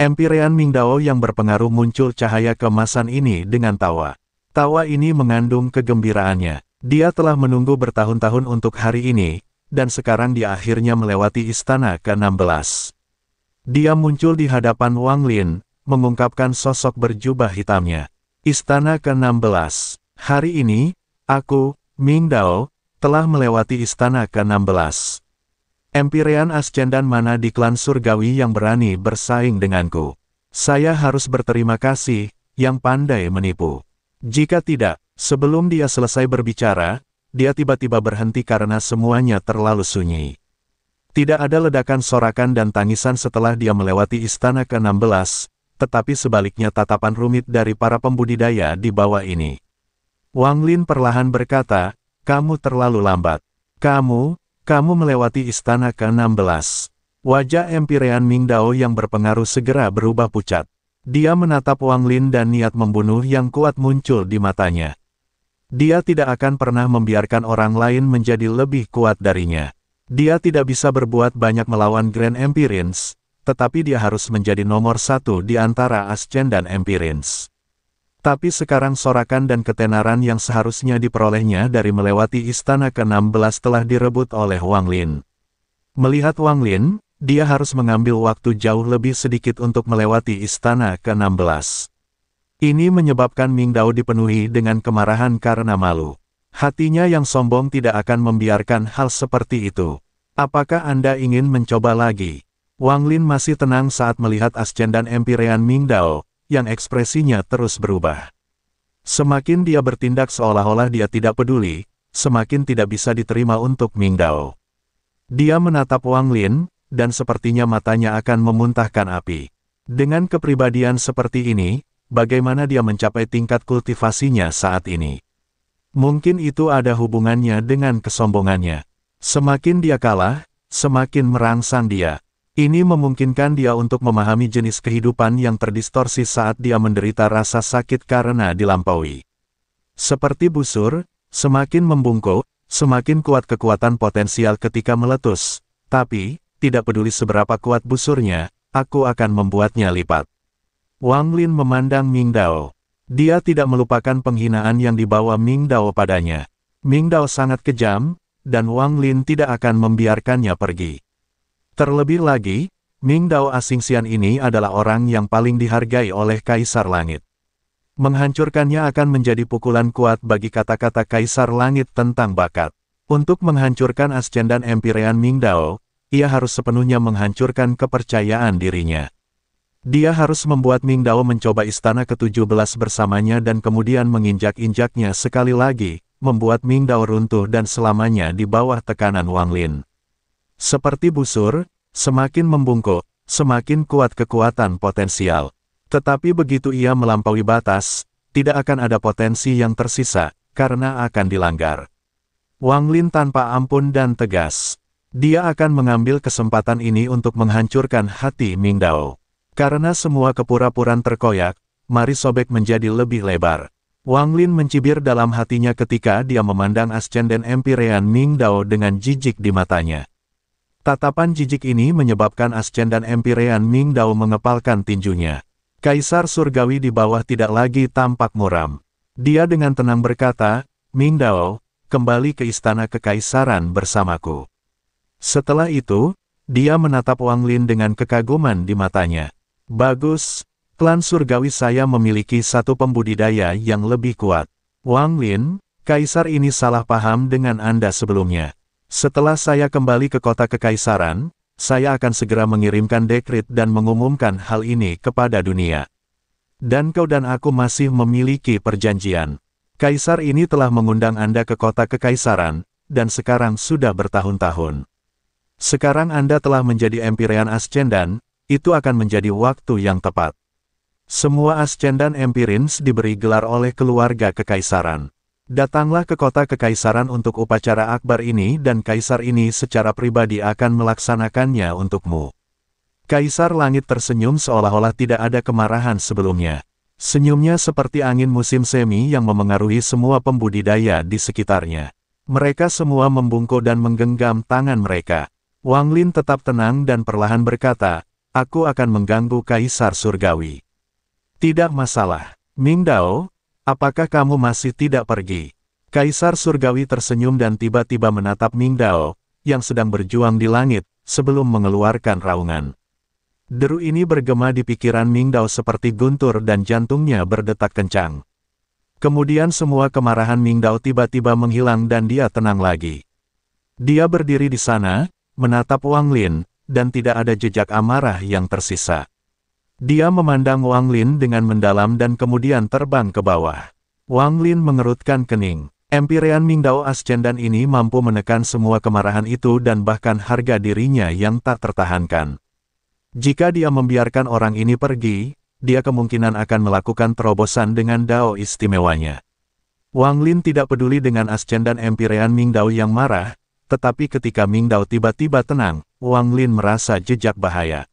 Empirean Mingdao yang berpengaruh muncul cahaya kemasan ini dengan tawa. Tawa ini mengandung kegembiraannya. Dia telah menunggu bertahun-tahun untuk hari ini, dan sekarang dia akhirnya melewati istana ke-16. Dia muncul di hadapan Wang Lin, mengungkapkan sosok berjubah hitamnya. Istana ke-16. Hari ini, aku, Ming Dao, telah melewati istana ke-16. Empirean Ascendan mana di klan surgawi yang berani bersaing denganku? Saya harus berterima kasih, yang pandai menipu. Jika tidak, sebelum dia selesai berbicara, dia tiba-tiba berhenti karena semuanya terlalu sunyi. Tidak ada ledakan sorakan dan tangisan setelah dia melewati istana ke-16, tetapi sebaliknya tatapan rumit dari para pembudidaya di bawah ini. Wang Lin perlahan berkata, kamu terlalu lambat. Kamu, kamu melewati istana ke-16. Wajah Empirean Mingdao yang berpengaruh segera berubah pucat. Dia menatap Wang Lin dan niat membunuh yang kuat muncul di matanya. Dia tidak akan pernah membiarkan orang lain menjadi lebih kuat darinya. Dia tidak bisa berbuat banyak melawan Grand Empirins, tetapi dia harus menjadi nomor satu di antara Ascend dan Empirins. Tapi sekarang sorakan dan ketenaran yang seharusnya diperolehnya dari melewati istana ke-16 telah direbut oleh Wang Lin. Melihat Wang Lin, dia harus mengambil waktu jauh lebih sedikit untuk melewati istana ke-16. Ini menyebabkan Ming Dao dipenuhi dengan kemarahan karena malu. Hatinya yang sombong tidak akan membiarkan hal seperti itu. Apakah Anda ingin mencoba lagi? Wang Lin masih tenang saat melihat ascendan Ming Dao, yang ekspresinya terus berubah. Semakin dia bertindak seolah-olah dia tidak peduli, semakin tidak bisa diterima untuk Ming Dao. Dia menatap Wang Lin, dan sepertinya matanya akan memuntahkan api. Dengan kepribadian seperti ini, bagaimana dia mencapai tingkat kultivasinya saat ini. Mungkin itu ada hubungannya dengan kesombongannya. Semakin dia kalah, semakin merangsang dia. Ini memungkinkan dia untuk memahami jenis kehidupan yang terdistorsi saat dia menderita rasa sakit karena dilampaui. Seperti busur, semakin membungkuk, semakin kuat kekuatan potensial ketika meletus. Tapi, tidak peduli seberapa kuat busurnya, aku akan membuatnya lipat. Wang Lin memandang Ming Dao. Dia tidak melupakan penghinaan yang dibawa Ming Dao padanya. Ming Dao sangat kejam, dan Wang Lin tidak akan membiarkannya pergi. Terlebih lagi, Ming Dao Asing Xian ini adalah orang yang paling dihargai oleh Kaisar Langit. Menghancurkannya akan menjadi pukulan kuat bagi kata-kata Kaisar Langit tentang bakat. Untuk menghancurkan Ascendan Empirean Ming Dao, ia harus sepenuhnya menghancurkan kepercayaan dirinya. Dia harus membuat Ming Dao mencoba istana ke-17 bersamanya dan kemudian menginjak-injaknya sekali lagi, membuat Ming Dao runtuh dan selamanya di bawah tekanan Wang Lin. Seperti busur, semakin membungkuk, semakin kuat kekuatan potensial. Tetapi begitu ia melampaui batas, tidak akan ada potensi yang tersisa, karena akan dilanggar. Wang Lin tanpa ampun dan tegas. Dia akan mengambil kesempatan ini untuk menghancurkan hati Ming Dao. Karena semua kepura-puran terkoyak, mari sobek menjadi lebih lebar. Wang Lin mencibir dalam hatinya ketika dia memandang ascenden Empyrean Ming Dao dengan jijik di matanya. Tatapan jijik ini menyebabkan ascenden Empyrean Ming Dao mengepalkan tinjunya. Kaisar Surgawi di bawah tidak lagi tampak muram. Dia dengan tenang berkata, Ming Dao, kembali ke istana kekaisaran bersamaku. Setelah itu, dia menatap Wang Lin dengan kekaguman di matanya. Bagus, klan surgawi saya memiliki satu pembudidaya yang lebih kuat. Wang Lin, kaisar ini salah paham dengan Anda sebelumnya. Setelah saya kembali ke kota kekaisaran, saya akan segera mengirimkan dekrit dan mengumumkan hal ini kepada dunia. Dan kau dan aku masih memiliki perjanjian. Kaisar ini telah mengundang Anda ke kota kekaisaran, dan sekarang sudah bertahun-tahun. Sekarang Anda telah menjadi Empyrean Ascendan, itu akan menjadi waktu yang tepat. Semua dan Empirins diberi gelar oleh keluarga kekaisaran. Datanglah ke kota kekaisaran untuk upacara akbar ini dan kaisar ini secara pribadi akan melaksanakannya untukmu. Kaisar langit tersenyum seolah-olah tidak ada kemarahan sebelumnya. Senyumnya seperti angin musim semi yang memengaruhi semua pembudidaya di sekitarnya. Mereka semua membungkuk dan menggenggam tangan mereka. Wang Lin tetap tenang dan perlahan berkata, aku akan mengganggu Kaisar Surgawi. Tidak masalah. Ming Dao. apakah kamu masih tidak pergi? Kaisar Surgawi tersenyum dan tiba-tiba menatap Ming Dao yang sedang berjuang di langit, sebelum mengeluarkan raungan. Deru ini bergema di pikiran Ming Dao seperti guntur dan jantungnya berdetak kencang. Kemudian semua kemarahan Ming Dao tiba-tiba menghilang dan dia tenang lagi. Dia berdiri di sana, menatap Wang Lin, dan tidak ada jejak amarah yang tersisa. Dia memandang Wang Lin dengan mendalam dan kemudian terbang ke bawah. Wang Lin mengerutkan kening. Empirean Mingdao Ascendan ini mampu menekan semua kemarahan itu dan bahkan harga dirinya yang tak tertahankan. Jika dia membiarkan orang ini pergi, dia kemungkinan akan melakukan terobosan dengan Dao istimewanya. Wang Lin tidak peduli dengan Ascendan Empirean Mingdao yang marah, tetapi ketika Mingdao tiba-tiba tenang, Wang Lin merasa jejak bahaya.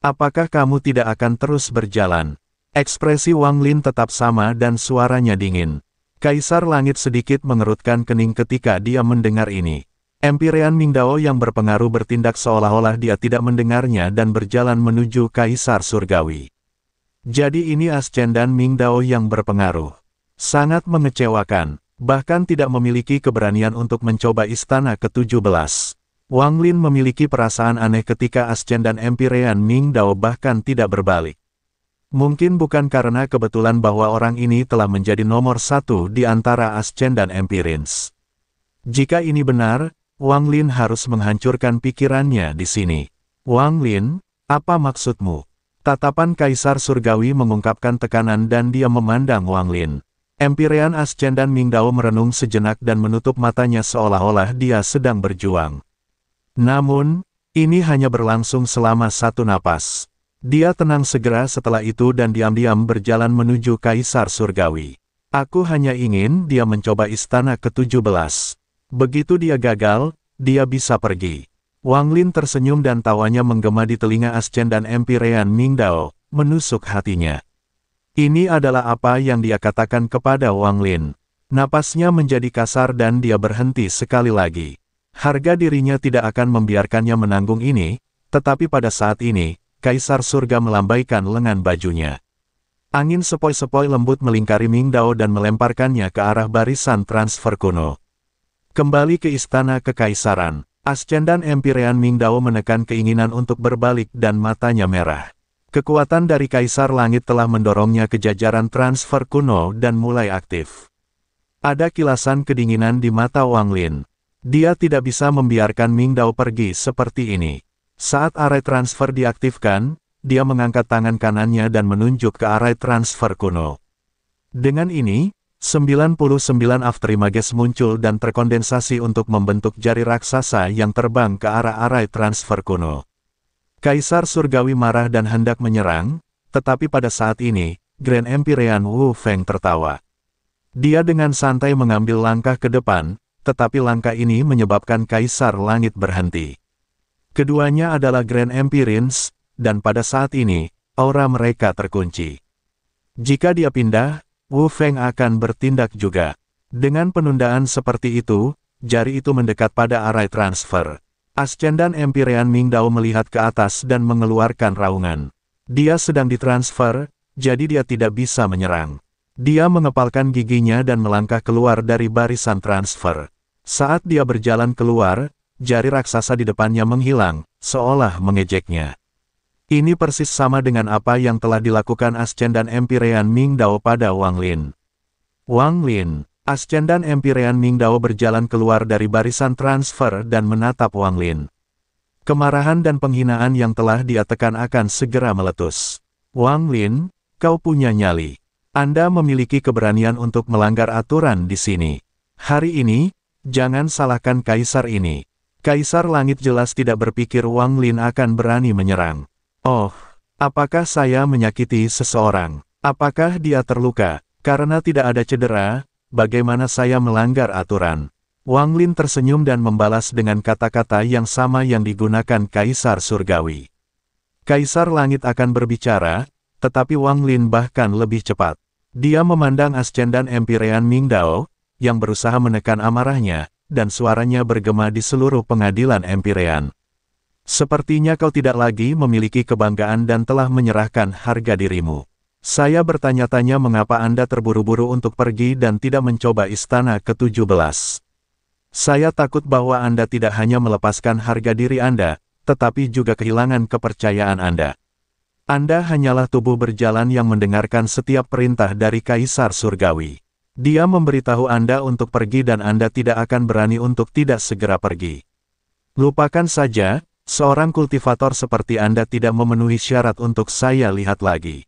Apakah kamu tidak akan terus berjalan? Ekspresi Wang Lin tetap sama dan suaranya dingin. Kaisar Langit sedikit mengerutkan kening ketika dia mendengar ini. Empirean Mingdao yang berpengaruh bertindak seolah-olah dia tidak mendengarnya dan berjalan menuju Kaisar Surgawi. Jadi ini Ascendan Mingdao yang berpengaruh. Sangat mengecewakan, bahkan tidak memiliki keberanian untuk mencoba istana ke-17. Wang Lin memiliki perasaan aneh ketika Aschen dan Empyrean Ming Dao bahkan tidak berbalik. Mungkin bukan karena kebetulan bahwa orang ini telah menjadi nomor satu di antara Aschen dan Empyreans. Jika ini benar, Wang Lin harus menghancurkan pikirannya di sini. Wang Lin, apa maksudmu? Tatapan Kaisar Surgawi mengungkapkan tekanan dan dia memandang Wang Lin. Empyrean dan Ming Dao merenung sejenak dan menutup matanya seolah-olah dia sedang berjuang. Namun, ini hanya berlangsung selama satu napas. Dia tenang segera setelah itu dan diam-diam berjalan menuju Kaisar Surgawi. Aku hanya ingin dia mencoba istana ke-17. Begitu dia gagal, dia bisa pergi. Wang Lin tersenyum dan tawanya menggema di telinga Aschen dan Empirean Mingdao, menusuk hatinya. Ini adalah apa yang dia katakan kepada Wang Lin. Napasnya menjadi kasar dan dia berhenti sekali lagi. Harga dirinya tidak akan membiarkannya menanggung ini, tetapi pada saat ini, Kaisar Surga melambaikan lengan bajunya. Angin sepoi-sepoi lembut melingkari Ming Dao dan melemparkannya ke arah barisan transfer kuno. Kembali ke istana kekaisaran, Ascendan Empirean Dao menekan keinginan untuk berbalik dan matanya merah. Kekuatan dari Kaisar Langit telah mendorongnya ke jajaran transfer kuno dan mulai aktif. Ada kilasan kedinginan di mata Wang Lin. Dia tidak bisa membiarkan Ming Dao pergi seperti ini. Saat array transfer diaktifkan, dia mengangkat tangan kanannya dan menunjuk ke array transfer kuno. Dengan ini, 99 aftrimages muncul dan terkondensasi untuk membentuk jari raksasa yang terbang ke arah array transfer kuno. Kaisar Surgawi marah dan hendak menyerang, tetapi pada saat ini, Grand Empyrean Wu Feng tertawa. Dia dengan santai mengambil langkah ke depan, tetapi langkah ini menyebabkan Kaisar Langit berhenti. Keduanya adalah Grand Empyreans, dan pada saat ini, aura mereka terkunci. Jika dia pindah, Wu Feng akan bertindak juga. Dengan penundaan seperti itu, jari itu mendekat pada arai transfer. Ascendan Ming Mingdao melihat ke atas dan mengeluarkan raungan. Dia sedang ditransfer, jadi dia tidak bisa menyerang. Dia mengepalkan giginya dan melangkah keluar dari barisan transfer. Saat dia berjalan keluar, jari raksasa di depannya menghilang, seolah mengejeknya. Ini persis sama dengan apa yang telah dilakukan dan Empirean Mingdao pada Wang Lin. Wang Lin, dan Empirean Mingdao berjalan keluar dari barisan transfer dan menatap Wang Lin. Kemarahan dan penghinaan yang telah dia tekan akan segera meletus. Wang Lin, kau punya nyali. Anda memiliki keberanian untuk melanggar aturan di sini. Hari ini, Jangan salahkan kaisar ini. Kaisar Langit jelas tidak berpikir Wang Lin akan berani menyerang. Oh, apakah saya menyakiti seseorang? Apakah dia terluka? Karena tidak ada cedera, bagaimana saya melanggar aturan? Wang Lin tersenyum dan membalas dengan kata-kata yang sama yang digunakan Kaisar Surgawi. Kaisar Langit akan berbicara, tetapi Wang Lin bahkan lebih cepat. Dia memandang Ascendan Empirean Mingdao, yang berusaha menekan amarahnya, dan suaranya bergema di seluruh pengadilan Empirean. Sepertinya kau tidak lagi memiliki kebanggaan dan telah menyerahkan harga dirimu. Saya bertanya-tanya mengapa Anda terburu-buru untuk pergi dan tidak mencoba istana ke-17. Saya takut bahwa Anda tidak hanya melepaskan harga diri Anda, tetapi juga kehilangan kepercayaan Anda. Anda hanyalah tubuh berjalan yang mendengarkan setiap perintah dari Kaisar Surgawi. Dia memberitahu Anda untuk pergi dan Anda tidak akan berani untuk tidak segera pergi. Lupakan saja, seorang kultivator seperti Anda tidak memenuhi syarat untuk saya lihat lagi.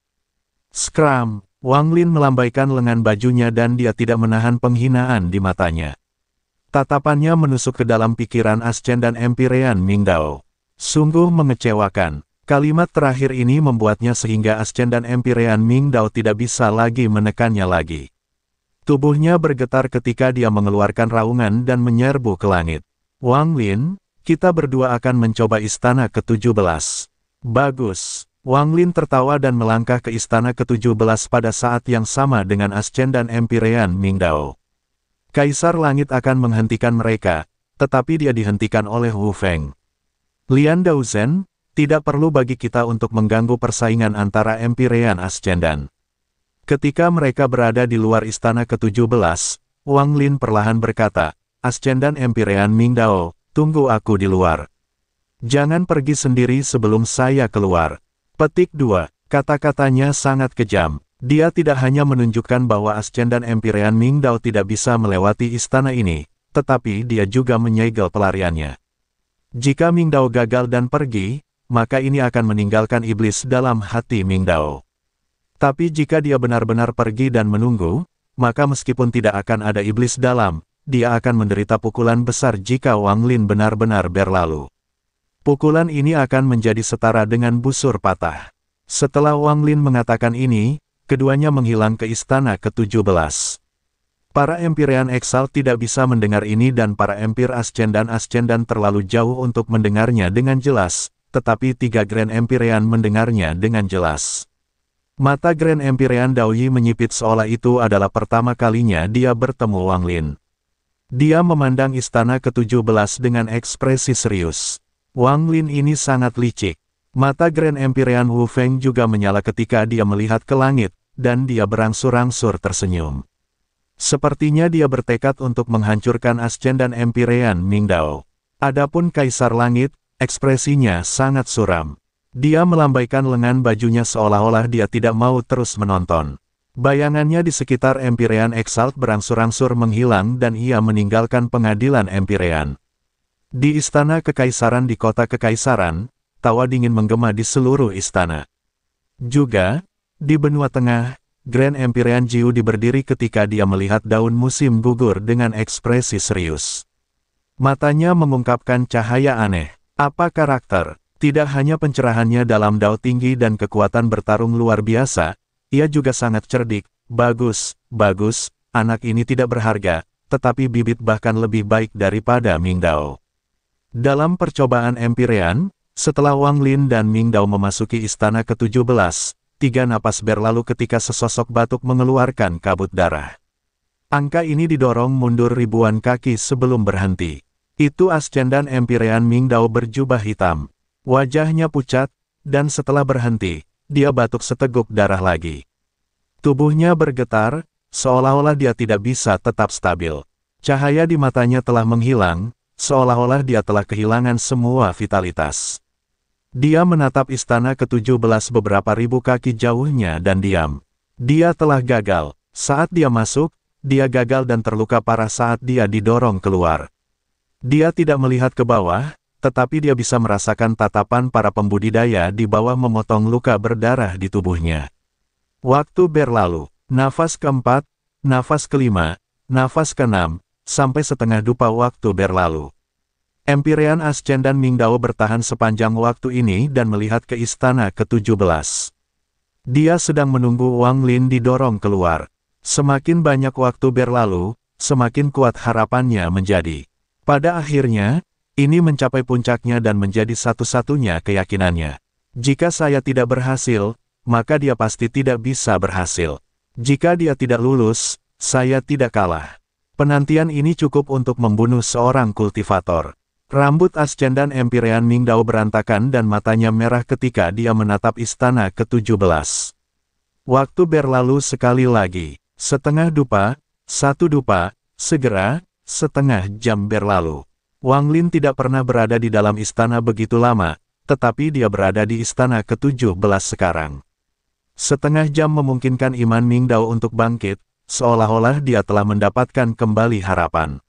Scrum, Wang Lin melambaikan lengan bajunya dan dia tidak menahan penghinaan di matanya. Tatapannya menusuk ke dalam pikiran Aschen dan Ming Mingdao. Sungguh mengecewakan. Kalimat terakhir ini membuatnya sehingga Aschen dan Ming Mingdao tidak bisa lagi menekannya lagi. Tubuhnya bergetar ketika dia mengeluarkan raungan dan menyerbu ke langit. Wang Lin, kita berdua akan mencoba istana ke-17. Bagus. Wang Lin tertawa dan melangkah ke istana ke-17 pada saat yang sama dengan Aschen dan Empirean Mingdao. Kaisar Langit akan menghentikan mereka, tetapi dia dihentikan oleh Wu Feng. Lian Daozen, tidak perlu bagi kita untuk mengganggu persaingan antara Empirean dan. Ketika mereka berada di luar istana ke-17, Wang Lin perlahan berkata, Ascendan Empirean Mingdao, tunggu aku di luar. Jangan pergi sendiri sebelum saya keluar. Petik 2. Kata-katanya sangat kejam. Dia tidak hanya menunjukkan bahwa Ascendan Empirean Mingdao tidak bisa melewati istana ini, tetapi dia juga menyegel pelariannya. Jika Mingdao gagal dan pergi, maka ini akan meninggalkan iblis dalam hati Mingdao. Tapi jika dia benar-benar pergi dan menunggu, maka meskipun tidak akan ada iblis dalam, dia akan menderita pukulan besar jika Wang Lin benar-benar berlalu. Pukulan ini akan menjadi setara dengan busur patah. Setelah Wang Lin mengatakan ini, keduanya menghilang ke istana ke-17. Para Empyrean eksal tidak bisa mendengar ini dan para Empir Ascendan-Ascendan terlalu jauh untuk mendengarnya dengan jelas, tetapi tiga Grand Empyrean mendengarnya dengan jelas. Mata Grand Empyrean Daoyi menyipit seolah itu adalah pertama kalinya dia bertemu Wang Lin. Dia memandang istana ke-17 dengan ekspresi serius. Wang Lin ini sangat licik. Mata Grand Empyrean Wu Feng juga menyala ketika dia melihat ke langit, dan dia berangsur-angsur tersenyum. Sepertinya dia bertekad untuk menghancurkan Ascen dan Ming Dao. Adapun Kaisar Langit, ekspresinya sangat suram. Dia melambaikan lengan bajunya seolah-olah dia tidak mau terus menonton. Bayangannya di sekitar Empyrean Exalt berangsur-angsur menghilang dan ia meninggalkan pengadilan Empyrean. Di istana kekaisaran di kota kekaisaran, tawa dingin menggema di seluruh istana. Juga, di benua tengah, Grand Empyrean Jiudi diberdiri ketika dia melihat daun musim gugur dengan ekspresi serius. Matanya mengungkapkan cahaya aneh. Apa karakter? Tidak hanya pencerahannya dalam dao tinggi dan kekuatan bertarung luar biasa, ia juga sangat cerdik, bagus, bagus, anak ini tidak berharga, tetapi bibit bahkan lebih baik daripada Ming Dao. Dalam percobaan Empirean, setelah Wang Lin dan Ming Dao memasuki istana ke-17, tiga napas berlalu ketika sesosok batuk mengeluarkan kabut darah. Angka ini didorong mundur ribuan kaki sebelum berhenti. Itu Ascendan Empirean Ming Dao berjubah hitam, Wajahnya pucat, dan setelah berhenti, dia batuk seteguk darah lagi. Tubuhnya bergetar, seolah-olah dia tidak bisa tetap stabil. Cahaya di matanya telah menghilang, seolah-olah dia telah kehilangan semua vitalitas. Dia menatap istana ke-17 beberapa ribu kaki jauhnya dan diam. Dia telah gagal. Saat dia masuk, dia gagal dan terluka parah saat dia didorong keluar. Dia tidak melihat ke bawah, tetapi dia bisa merasakan tatapan para pembudidaya di bawah memotong luka berdarah di tubuhnya. Waktu berlalu, nafas keempat, nafas kelima, nafas keenam, sampai setengah dupa waktu berlalu. Empirean Ascen dan Mingdao bertahan sepanjang waktu ini dan melihat ke istana ke-17. Dia sedang menunggu Wang Lin didorong keluar. Semakin banyak waktu berlalu, semakin kuat harapannya menjadi. Pada akhirnya, ini mencapai puncaknya dan menjadi satu-satunya keyakinannya. Jika saya tidak berhasil, maka dia pasti tidak bisa berhasil. Jika dia tidak lulus, saya tidak kalah. Penantian ini cukup untuk membunuh seorang kultivator. Rambut dan Empyrean Mingdao berantakan dan matanya merah ketika dia menatap istana ke-17. Waktu berlalu sekali lagi. Setengah dupa, satu dupa, segera, setengah jam berlalu. Wang Lin tidak pernah berada di dalam istana begitu lama, tetapi dia berada di istana ke-17 sekarang. Setengah jam memungkinkan Iman Ming Dao untuk bangkit, seolah-olah dia telah mendapatkan kembali harapan.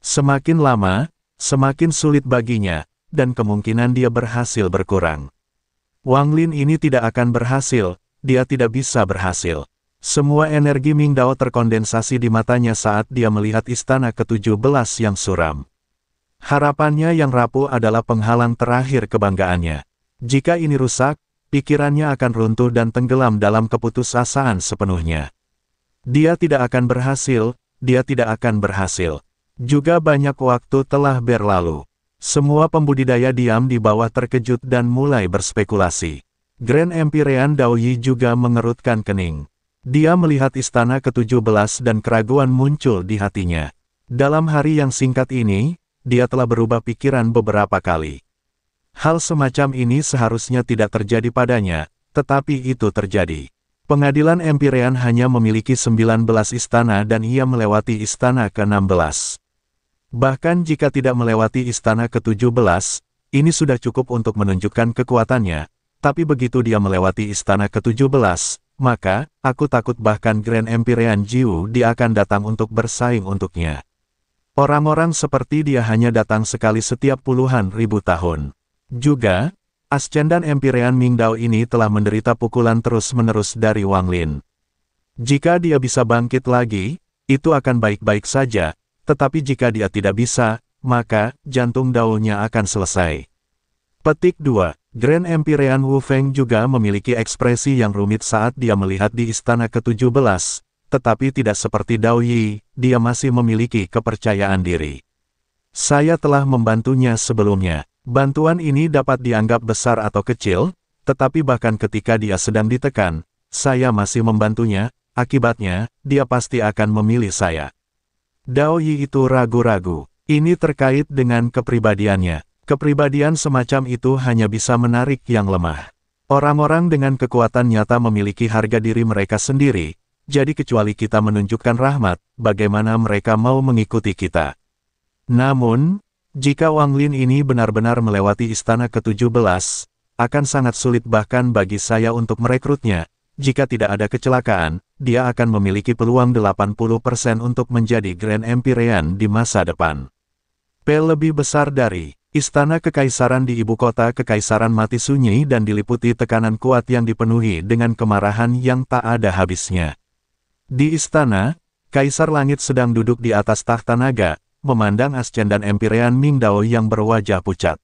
Semakin lama, semakin sulit baginya, dan kemungkinan dia berhasil berkurang. Wang Lin ini tidak akan berhasil, dia tidak bisa berhasil. Semua energi Ming Dao terkondensasi di matanya saat dia melihat istana ke-17 yang suram. Harapannya yang rapuh adalah penghalang terakhir kebanggaannya. Jika ini rusak, pikirannya akan runtuh dan tenggelam dalam keputusasaan sepenuhnya. Dia tidak akan berhasil, dia tidak akan berhasil. Juga banyak waktu telah berlalu. Semua pembudidaya diam di bawah terkejut dan mulai berspekulasi. Grand Empyrean Daoyi juga mengerutkan kening. Dia melihat istana ke-17 dan keraguan muncul di hatinya. Dalam hari yang singkat ini, dia telah berubah pikiran beberapa kali. Hal semacam ini seharusnya tidak terjadi padanya, tetapi itu terjadi. Pengadilan Empirean hanya memiliki 19 istana dan ia melewati istana ke-16. Bahkan jika tidak melewati istana ke-17, ini sudah cukup untuk menunjukkan kekuatannya, tapi begitu dia melewati istana ke-17, maka, aku takut bahkan Grand Empyrean Jiu dia akan datang untuk bersaing untuknya. Orang-orang seperti dia hanya datang sekali setiap puluhan ribu tahun. Juga, Ascendan Empirean Mingdao ini telah menderita pukulan terus-menerus dari Wang Lin. Jika dia bisa bangkit lagi, itu akan baik-baik saja, tetapi jika dia tidak bisa, maka jantung daunnya akan selesai. Petik 2. Grand Empyrean Wu Feng juga memiliki ekspresi yang rumit saat dia melihat di Istana ke-17, tetapi tidak seperti Dao Yi, dia masih memiliki kepercayaan diri. Saya telah membantunya sebelumnya. Bantuan ini dapat dianggap besar atau kecil, tetapi bahkan ketika dia sedang ditekan, saya masih membantunya, akibatnya, dia pasti akan memilih saya. Dao Yi itu ragu-ragu. Ini terkait dengan kepribadiannya. Kepribadian semacam itu hanya bisa menarik yang lemah. Orang-orang dengan kekuatan nyata memiliki harga diri mereka sendiri, jadi kecuali kita menunjukkan rahmat, bagaimana mereka mau mengikuti kita. Namun, jika Wang Lin ini benar-benar melewati istana ke-17, akan sangat sulit bahkan bagi saya untuk merekrutnya. Jika tidak ada kecelakaan, dia akan memiliki peluang 80% untuk menjadi Grand Empyrean di masa depan. P lebih besar dari Istana Kekaisaran di ibu kota Kekaisaran mati sunyi dan diliputi tekanan kuat yang dipenuhi dengan kemarahan yang tak ada habisnya. Di istana, Kaisar Langit sedang duduk di atas tahta naga, memandang Ascen dan Empirean Mingdao yang berwajah pucat.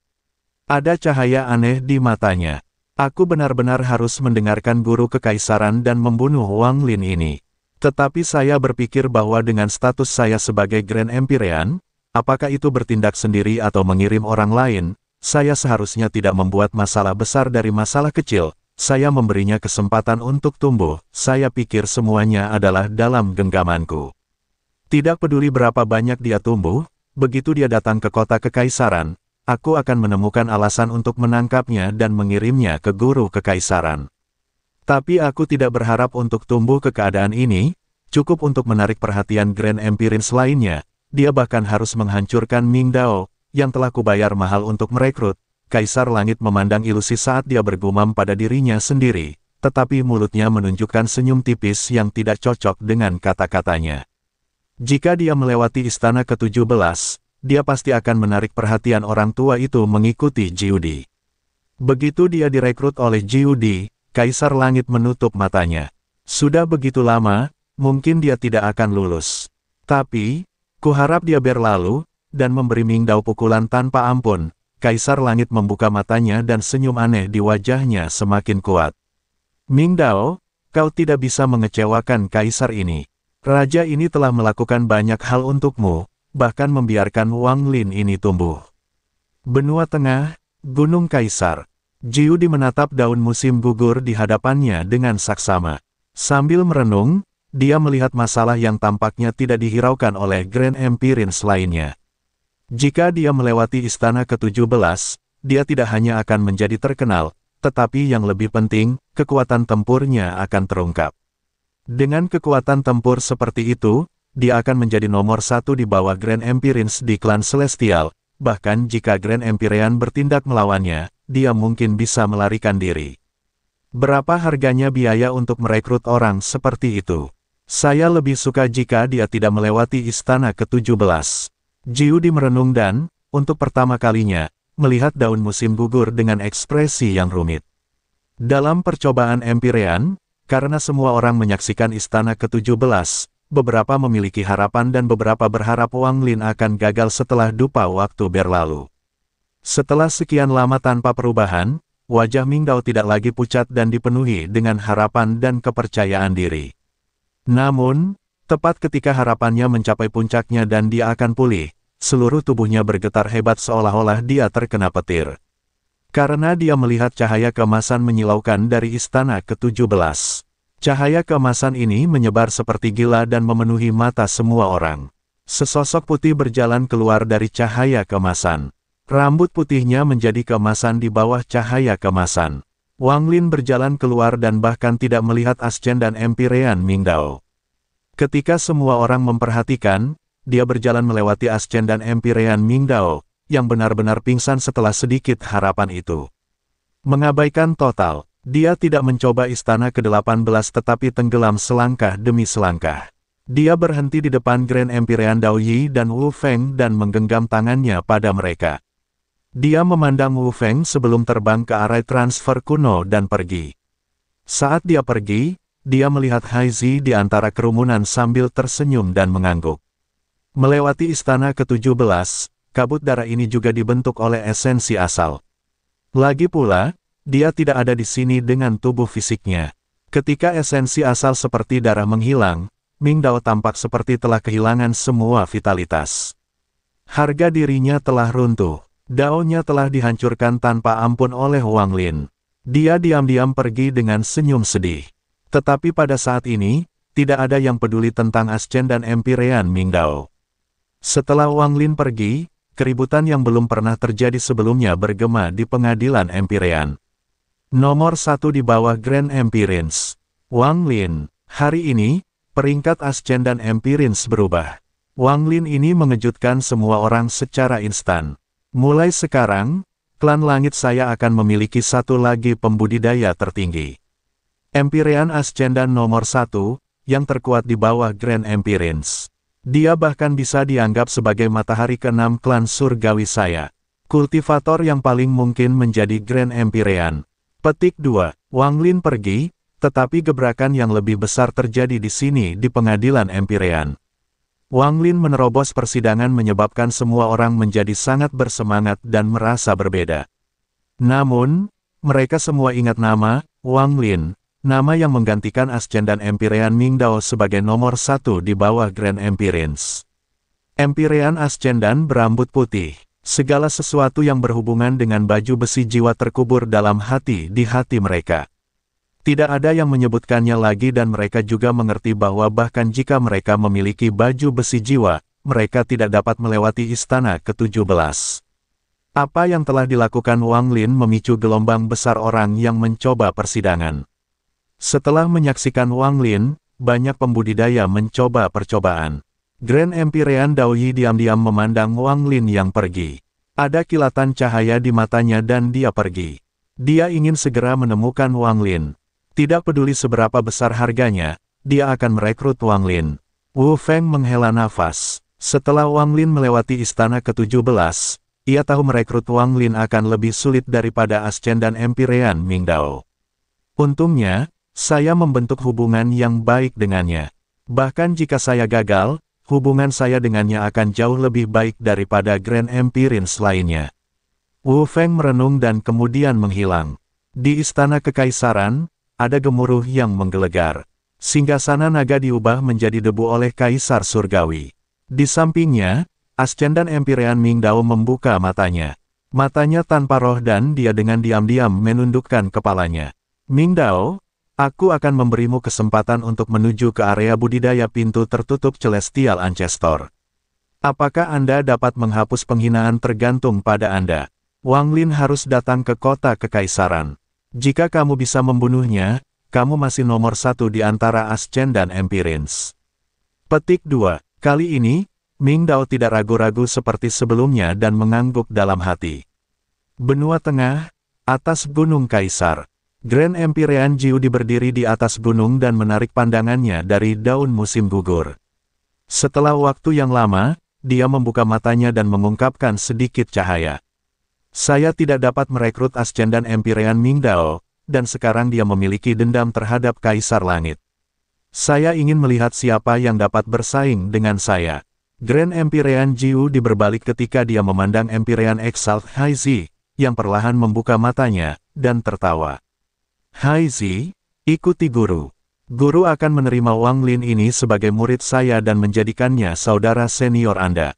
Ada cahaya aneh di matanya. Aku benar-benar harus mendengarkan guru kekaisaran dan membunuh Wang Lin ini. Tetapi saya berpikir bahwa dengan status saya sebagai Grand Empyrean, apakah itu bertindak sendiri atau mengirim orang lain, saya seharusnya tidak membuat masalah besar dari masalah kecil, saya memberinya kesempatan untuk tumbuh, saya pikir semuanya adalah dalam genggamanku. Tidak peduli berapa banyak dia tumbuh, begitu dia datang ke kota kekaisaran, aku akan menemukan alasan untuk menangkapnya dan mengirimnya ke guru kekaisaran. Tapi aku tidak berharap untuk tumbuh ke keadaan ini, cukup untuk menarik perhatian Grand Empirins lainnya, dia bahkan harus menghancurkan Mingdao, yang telah kubayar mahal untuk merekrut, Kaisar Langit memandang ilusi saat dia bergumam pada dirinya sendiri, tetapi mulutnya menunjukkan senyum tipis yang tidak cocok dengan kata-katanya. Jika dia melewati istana ke-17, dia pasti akan menarik perhatian orang tua itu mengikuti Jiudi. Begitu dia direkrut oleh Jiudi, Kaisar Langit menutup matanya. Sudah begitu lama, mungkin dia tidak akan lulus. Tapi, kuharap dia berlalu, dan memberi Mingdao pukulan tanpa ampun, Kaisar Langit membuka matanya dan senyum aneh di wajahnya semakin kuat. Ming Dao, kau tidak bisa mengecewakan kaisar ini. Raja ini telah melakukan banyak hal untukmu, bahkan membiarkan Wang Lin ini tumbuh. Benua Tengah, Gunung Kaisar. Jiudi menatap daun musim gugur di hadapannya dengan saksama. Sambil merenung, dia melihat masalah yang tampaknya tidak dihiraukan oleh Grand Empirins lainnya. Jika dia melewati istana ke-17, dia tidak hanya akan menjadi terkenal, tetapi yang lebih penting, kekuatan tempurnya akan terungkap. Dengan kekuatan tempur seperti itu, dia akan menjadi nomor satu di bawah Grand Empirins di klan Celestial, bahkan jika Grand Empyrean bertindak melawannya, dia mungkin bisa melarikan diri. Berapa harganya biaya untuk merekrut orang seperti itu? Saya lebih suka jika dia tidak melewati istana ke-17. Jiudi merenung dan, untuk pertama kalinya, melihat daun musim gugur dengan ekspresi yang rumit. Dalam percobaan Empirean, karena semua orang menyaksikan istana ke-17, beberapa memiliki harapan dan beberapa berharap Wang Lin akan gagal setelah dupa waktu berlalu. Setelah sekian lama tanpa perubahan, wajah Ming Dao tidak lagi pucat dan dipenuhi dengan harapan dan kepercayaan diri. Namun, Tepat ketika harapannya mencapai puncaknya dan dia akan pulih, seluruh tubuhnya bergetar hebat seolah-olah dia terkena petir. Karena dia melihat cahaya kemasan menyilaukan dari istana ke-17. Cahaya kemasan ini menyebar seperti gila dan memenuhi mata semua orang. Sesosok putih berjalan keluar dari cahaya kemasan. Rambut putihnya menjadi kemasan di bawah cahaya kemasan. Wang Lin berjalan keluar dan bahkan tidak melihat Aschen dan Empirean Mingdao. Ketika semua orang memperhatikan, dia berjalan melewati Ascen dan Empirean Mingdao, yang benar-benar pingsan setelah sedikit harapan itu. Mengabaikan total, dia tidak mencoba istana ke-18 tetapi tenggelam selangkah demi selangkah. Dia berhenti di depan Grand Empyrean Dao Yi dan Wu Feng dan menggenggam tangannya pada mereka. Dia memandang Wu Feng sebelum terbang ke arah transfer kuno dan pergi. Saat dia pergi, dia melihat Haizi di antara kerumunan sambil tersenyum dan mengangguk. Melewati istana ke-17, kabut darah ini juga dibentuk oleh esensi asal. Lagi pula, dia tidak ada di sini dengan tubuh fisiknya. Ketika esensi asal seperti darah menghilang, Ming Dao tampak seperti telah kehilangan semua vitalitas. Harga dirinya telah runtuh. daunnya telah dihancurkan tanpa ampun oleh Wang Lin. Dia diam-diam pergi dengan senyum sedih. Tetapi pada saat ini, tidak ada yang peduli tentang Aschen dan Empyrean Mingdao. Setelah Wang Lin pergi, keributan yang belum pernah terjadi sebelumnya bergema di pengadilan Empyrean. Nomor satu di bawah Grand Empyreans, Wang Lin. Hari ini, peringkat Aschen dan Empyreans berubah. Wang Lin ini mengejutkan semua orang secara instan. Mulai sekarang, klan langit saya akan memiliki satu lagi pembudidaya tertinggi. Empyrean Ascendant nomor satu yang terkuat di bawah Grand Empyreans. Dia bahkan bisa dianggap sebagai matahari keenam klan surgawi saya. Kultivator yang paling mungkin menjadi Grand Empyrean. Petik 2. Wang Lin pergi, tetapi gebrakan yang lebih besar terjadi di sini di pengadilan Empyrean. Wang Lin menerobos persidangan menyebabkan semua orang menjadi sangat bersemangat dan merasa berbeda. Namun, mereka semua ingat nama, Wang Lin, nama yang menggantikan Ascen dan Empyrean Mingdao sebagai nomor satu di bawah Grand Empyreans. Empyrean dan berambut putih. Segala sesuatu yang berhubungan dengan baju besi jiwa terkubur dalam hati di hati mereka. Tidak ada yang menyebutkannya lagi dan mereka juga mengerti bahwa bahkan jika mereka memiliki baju besi jiwa, mereka tidak dapat melewati istana ke-17. Apa yang telah dilakukan Wang Lin memicu gelombang besar orang yang mencoba persidangan. Setelah menyaksikan Wang Lin, banyak pembudidaya mencoba percobaan. Grand Empyrean Daoyi diam-diam memandang Wang Lin yang pergi. Ada kilatan cahaya di matanya dan dia pergi. Dia ingin segera menemukan Wang Lin. Tidak peduli seberapa besar harganya, dia akan merekrut Wang Lin. Wu Feng menghela nafas. Setelah Wang Lin melewati istana ke-17, ia tahu merekrut Wang Lin akan lebih sulit daripada Ascendan Empyrean Mingdao. Untungnya, saya membentuk hubungan yang baik dengannya. Bahkan jika saya gagal, hubungan saya dengannya akan jauh lebih baik daripada Grand Empirins lainnya. Wu Feng merenung dan kemudian menghilang. Di istana kekaisaran, ada gemuruh yang menggelegar. Singgasana naga diubah menjadi debu oleh kaisar surgawi. Di sampingnya, Ascendan Empirean Mingdao membuka matanya. Matanya tanpa roh dan dia dengan diam-diam menundukkan kepalanya. Mingdao, Aku akan memberimu kesempatan untuk menuju ke area budidaya pintu tertutup Celestial Ancestor. Apakah Anda dapat menghapus penghinaan tergantung pada Anda? Wang Lin harus datang ke kota kekaisaran. Jika kamu bisa membunuhnya, kamu masih nomor satu di antara Ascend dan Empirins. Petik 2. Kali ini, Ming Dao tidak ragu-ragu seperti sebelumnya dan mengangguk dalam hati. Benua Tengah, atas Gunung Kaisar. Grand Empirean Jiudi berdiri di atas gunung dan menarik pandangannya dari daun musim gugur. Setelah waktu yang lama, dia membuka matanya dan mengungkapkan sedikit cahaya. Saya tidak dapat merekrut Ascendan Empirean Mingdao, dan sekarang dia memiliki dendam terhadap Kaisar Langit. Saya ingin melihat siapa yang dapat bersaing dengan saya. Grand Empirean Jiu diberbalik ketika dia memandang Empirean Exalt Haizi, yang perlahan membuka matanya, dan tertawa. Hai Zi, ikuti guru. Guru akan menerima Wang Lin ini sebagai murid saya dan menjadikannya saudara senior Anda.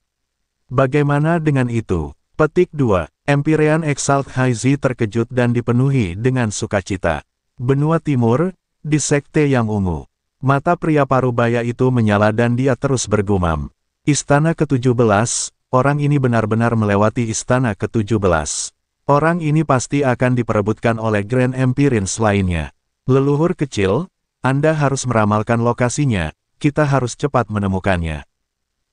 Bagaimana dengan itu? Petik 2. Empyrean Exalt Haizi terkejut dan dipenuhi dengan sukacita. Benua Timur, di Sekte Yang Ungu. Mata pria parubaya itu menyala dan dia terus bergumam. Istana ke-17, orang ini benar-benar melewati istana ke-17. Orang ini pasti akan diperebutkan oleh Grand Empirins lainnya. Leluhur kecil, Anda harus meramalkan lokasinya, kita harus cepat menemukannya.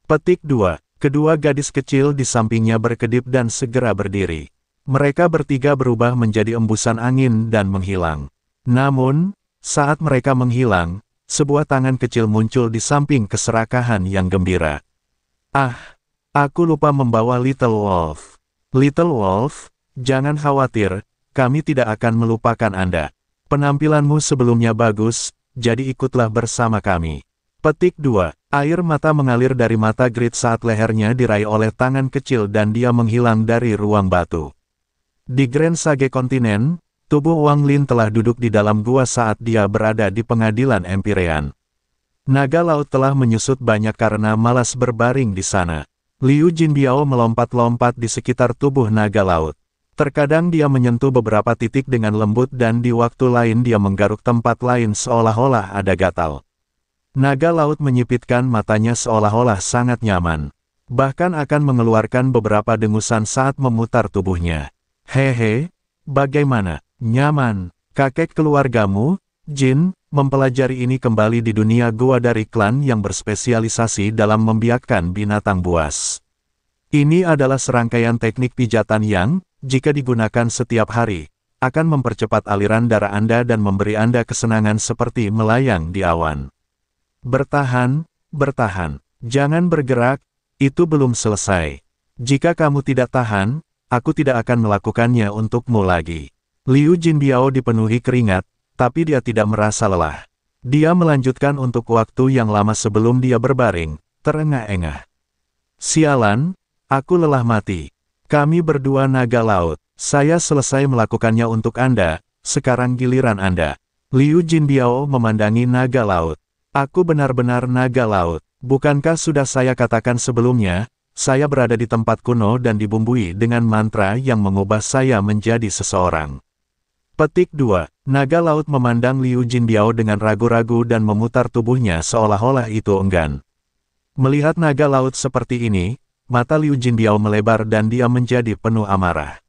Petik 2. Kedua gadis kecil di sampingnya berkedip dan segera berdiri. Mereka bertiga berubah menjadi embusan angin dan menghilang. Namun, saat mereka menghilang, sebuah tangan kecil muncul di samping keserakahan yang gembira. Ah, aku lupa membawa Little Wolf. Little Wolf, Jangan khawatir, kami tidak akan melupakan Anda. Penampilanmu sebelumnya bagus, jadi ikutlah bersama kami. Petik 2. Air mata mengalir dari mata Grid saat lehernya diraih oleh tangan kecil dan dia menghilang dari ruang batu. Di Grand Sage Kontinen, tubuh Wang Lin telah duduk di dalam gua saat dia berada di pengadilan Empirean. Naga laut telah menyusut banyak karena malas berbaring di sana. Liu Jinbiao melompat-lompat di sekitar tubuh naga laut. Terkadang dia menyentuh beberapa titik dengan lembut dan di waktu lain dia menggaruk tempat lain seolah-olah ada gatal. Naga laut menyipitkan matanya seolah-olah sangat nyaman. Bahkan akan mengeluarkan beberapa dengusan saat memutar tubuhnya. Hehe, bagaimana? Nyaman, kakek keluargamu, Jin, mempelajari ini kembali di dunia gua dari klan yang berspesialisasi dalam membiakkan binatang buas. Ini adalah serangkaian teknik pijatan yang, jika digunakan setiap hari, akan mempercepat aliran darah Anda dan memberi Anda kesenangan seperti melayang di awan. Bertahan, bertahan, jangan bergerak, itu belum selesai. Jika kamu tidak tahan, aku tidak akan melakukannya untukmu lagi. Liu Jinbiao dipenuhi keringat, tapi dia tidak merasa lelah. Dia melanjutkan untuk waktu yang lama sebelum dia berbaring, terengah-engah. Sialan, aku lelah mati. Kami berdua naga laut. Saya selesai melakukannya untuk Anda, sekarang giliran Anda. Liu Jinbiao memandangi naga laut. Aku benar-benar naga laut. Bukankah sudah saya katakan sebelumnya, saya berada di tempat kuno dan dibumbui dengan mantra yang mengubah saya menjadi seseorang. Petik 2. Naga laut memandang Liu Jinbiao dengan ragu-ragu dan memutar tubuhnya seolah-olah itu enggan. Melihat naga laut seperti ini, Mata Liu Jinbiao melebar dan dia menjadi penuh amarah.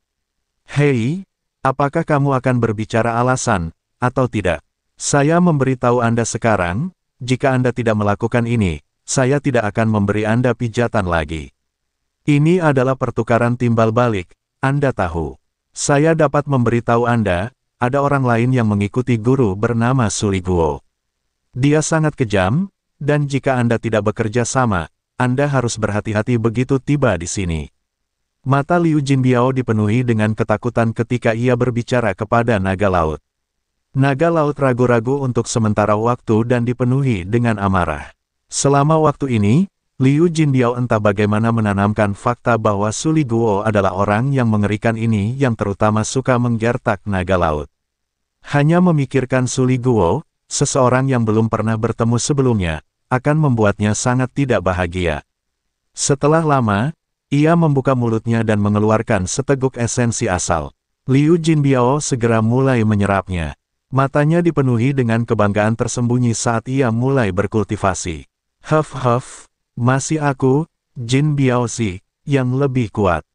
Hei, apakah kamu akan berbicara alasan, atau tidak? Saya memberitahu Anda sekarang, jika Anda tidak melakukan ini, saya tidak akan memberi Anda pijatan lagi. Ini adalah pertukaran timbal balik, Anda tahu. Saya dapat memberitahu Anda, ada orang lain yang mengikuti guru bernama Suliguo. Guo. Dia sangat kejam, dan jika Anda tidak bekerja sama, anda harus berhati-hati begitu tiba di sini. Mata Liu Jinbiao dipenuhi dengan ketakutan ketika ia berbicara kepada naga laut. Naga laut ragu-ragu untuk sementara waktu dan dipenuhi dengan amarah. Selama waktu ini, Liu Jinbiao entah bagaimana menanamkan fakta bahwa Suli Guo adalah orang yang mengerikan ini yang terutama suka menggertak naga laut. Hanya memikirkan Suli Guo, seseorang yang belum pernah bertemu sebelumnya, akan membuatnya sangat tidak bahagia. Setelah lama, ia membuka mulutnya dan mengeluarkan seteguk esensi asal. Liu Jinbiao segera mulai menyerapnya. Matanya dipenuhi dengan kebanggaan tersembunyi saat ia mulai berkultivasi. Huff huff, masih aku, Jin Si, yang lebih kuat.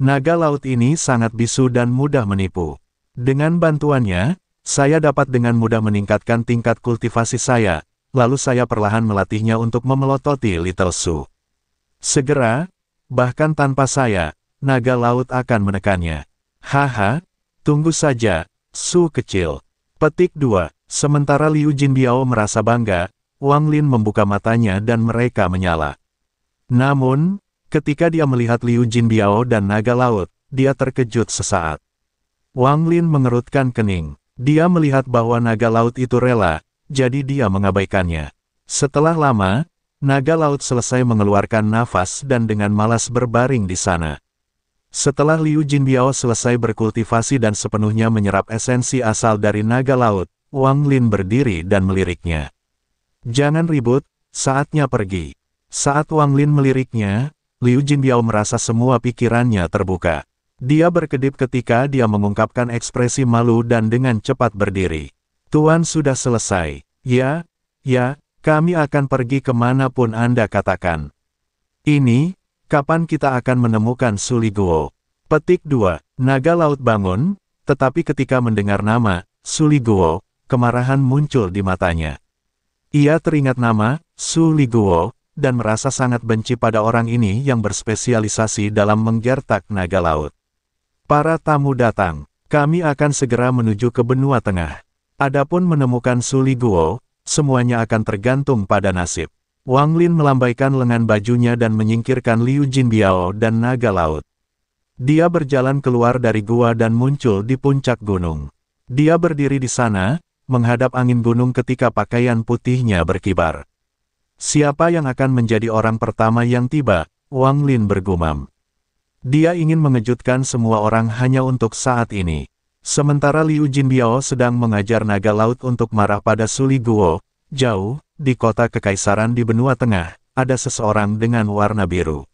Naga laut ini sangat bisu dan mudah menipu. Dengan bantuannya, saya dapat dengan mudah meningkatkan tingkat kultivasi saya, lalu saya perlahan melatihnya untuk memelototi Little Su. Segera, bahkan tanpa saya, naga laut akan menekannya. Haha, tunggu saja, Su kecil. Petik 2. Sementara Liu Jinbiao merasa bangga, Wang Lin membuka matanya dan mereka menyala. Namun, ketika dia melihat Liu Jinbiao dan naga laut, dia terkejut sesaat. Wang Lin mengerutkan kening. Dia melihat bahwa naga laut itu rela, jadi dia mengabaikannya. Setelah lama, naga laut selesai mengeluarkan nafas dan dengan malas berbaring di sana. Setelah Liu Jinbiao selesai berkultivasi dan sepenuhnya menyerap esensi asal dari naga laut, Wang Lin berdiri dan meliriknya. Jangan ribut, saatnya pergi. Saat Wang Lin meliriknya, Liu Jinbiao merasa semua pikirannya terbuka. Dia berkedip ketika dia mengungkapkan ekspresi malu dan dengan cepat berdiri. Tuan sudah selesai. Ya, ya, kami akan pergi kemanapun Anda katakan. Ini, kapan kita akan menemukan Suliguo? Petik 2. Naga laut bangun, tetapi ketika mendengar nama, Suliguo, kemarahan muncul di matanya. Ia teringat nama, Suliguo, dan merasa sangat benci pada orang ini yang berspesialisasi dalam menggertak naga laut. Para tamu datang, kami akan segera menuju ke benua tengah. Adapun menemukan Suli Guo, semuanya akan tergantung pada nasib. Wang Lin melambaikan lengan bajunya dan menyingkirkan Liu Jinbiao dan naga laut. Dia berjalan keluar dari gua dan muncul di puncak gunung. Dia berdiri di sana, menghadap angin gunung ketika pakaian putihnya berkibar. Siapa yang akan menjadi orang pertama yang tiba? Wang Lin bergumam. Dia ingin mengejutkan semua orang hanya untuk saat ini. Sementara Liu Jinbiao sedang mengajar naga laut untuk marah pada Suli Guo, jauh, di kota kekaisaran di benua tengah, ada seseorang dengan warna biru.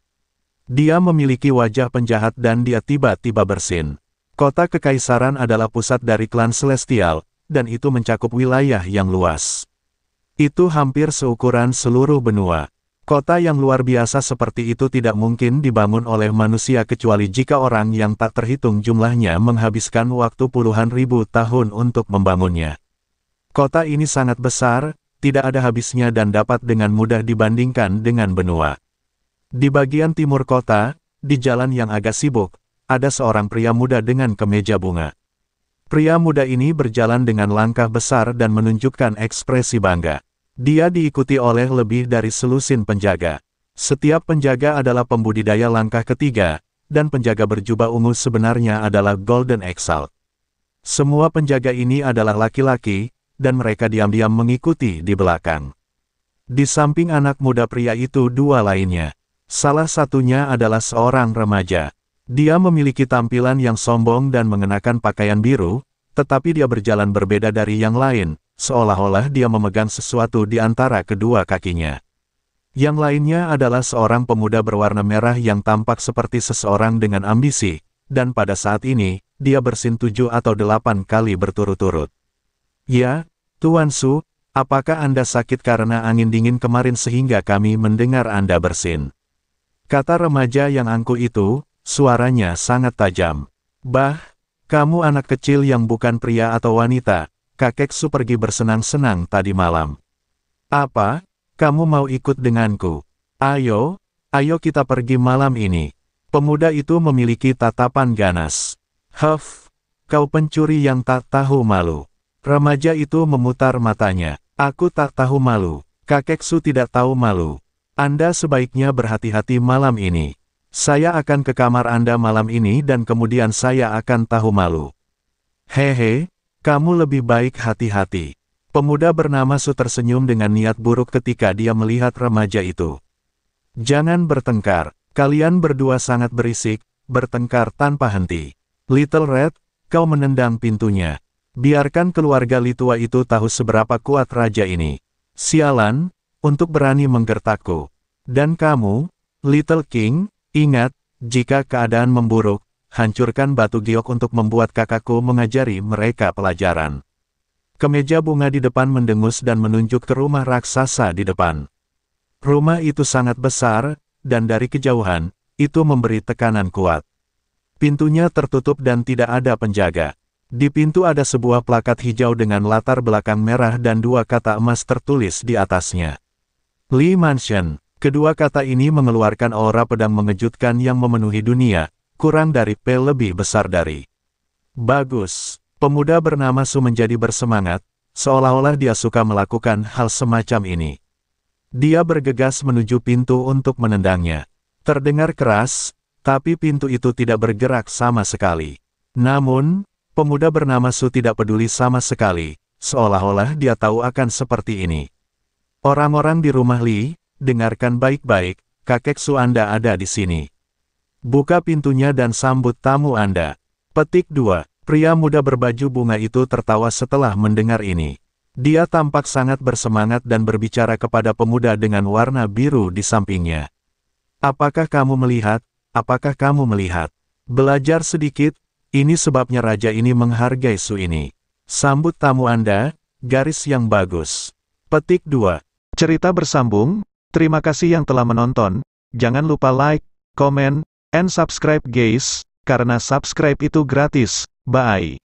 Dia memiliki wajah penjahat dan dia tiba-tiba bersin. Kota kekaisaran adalah pusat dari klan Celestial, dan itu mencakup wilayah yang luas. Itu hampir seukuran seluruh benua. Kota yang luar biasa seperti itu tidak mungkin dibangun oleh manusia kecuali jika orang yang tak terhitung jumlahnya menghabiskan waktu puluhan ribu tahun untuk membangunnya. Kota ini sangat besar, tidak ada habisnya dan dapat dengan mudah dibandingkan dengan benua. Di bagian timur kota, di jalan yang agak sibuk, ada seorang pria muda dengan kemeja bunga. Pria muda ini berjalan dengan langkah besar dan menunjukkan ekspresi bangga. Dia diikuti oleh lebih dari selusin penjaga. Setiap penjaga adalah pembudidaya langkah ketiga, dan penjaga berjubah ungu sebenarnya adalah Golden Exalt. Semua penjaga ini adalah laki-laki, dan mereka diam-diam mengikuti di belakang. Di samping anak muda pria itu dua lainnya. Salah satunya adalah seorang remaja. Dia memiliki tampilan yang sombong dan mengenakan pakaian biru, tetapi dia berjalan berbeda dari yang lain, seolah-olah dia memegang sesuatu di antara kedua kakinya. Yang lainnya adalah seorang pemuda berwarna merah yang tampak seperti seseorang dengan ambisi, dan pada saat ini, dia bersin tujuh atau delapan kali berturut-turut. Ya, Tuan Su, apakah Anda sakit karena angin dingin kemarin sehingga kami mendengar Anda bersin? Kata remaja yang angku itu, suaranya sangat tajam. Bah, kamu anak kecil yang bukan pria atau wanita, kakek Su pergi bersenang-senang tadi malam. Apa? Kamu mau ikut denganku? Ayo, ayo kita pergi malam ini. Pemuda itu memiliki tatapan ganas. Huff, kau pencuri yang tak tahu malu. Remaja itu memutar matanya. Aku tak tahu malu. Kakek Su tidak tahu malu. Anda sebaiknya berhati-hati malam ini. Saya akan ke kamar Anda malam ini dan kemudian saya akan tahu malu. Hehe, kamu lebih baik hati-hati. Pemuda bernama Su tersenyum dengan niat buruk ketika dia melihat remaja itu. Jangan bertengkar, kalian berdua sangat berisik, bertengkar tanpa henti. Little Red, kau menendang pintunya. Biarkan keluarga Litua itu tahu seberapa kuat raja ini. Sialan, untuk berani menggertakku. Dan kamu, Little King, ingat, jika keadaan memburuk, hancurkan batu giok untuk membuat kakakku mengajari mereka pelajaran. Kemeja bunga di depan mendengus dan menunjuk ke rumah raksasa di depan. Rumah itu sangat besar, dan dari kejauhan, itu memberi tekanan kuat. Pintunya tertutup dan tidak ada penjaga. Di pintu ada sebuah plakat hijau dengan latar belakang merah dan dua kata emas tertulis di atasnya. Lee Mansion, kedua kata ini mengeluarkan aura pedang mengejutkan yang memenuhi dunia, kurang dari P lebih besar dari. Bagus, pemuda bernama Su menjadi bersemangat, seolah-olah dia suka melakukan hal semacam ini. Dia bergegas menuju pintu untuk menendangnya. Terdengar keras, tapi pintu itu tidak bergerak sama sekali. Namun, pemuda bernama Su tidak peduli sama sekali, seolah-olah dia tahu akan seperti ini. Orang-orang di rumah Li, dengarkan baik-baik, kakek Su Anda ada di sini. Buka pintunya dan sambut tamu Anda. Petik 2. Pria muda berbaju bunga itu tertawa setelah mendengar ini. Dia tampak sangat bersemangat dan berbicara kepada pemuda dengan warna biru di sampingnya. Apakah kamu melihat? Apakah kamu melihat? Belajar sedikit, ini sebabnya raja ini menghargai Su ini. Sambut tamu Anda, garis yang bagus. Petik 2. Cerita bersambung, terima kasih yang telah menonton, jangan lupa like, komen, And subscribe guys, karena subscribe itu gratis. Bye.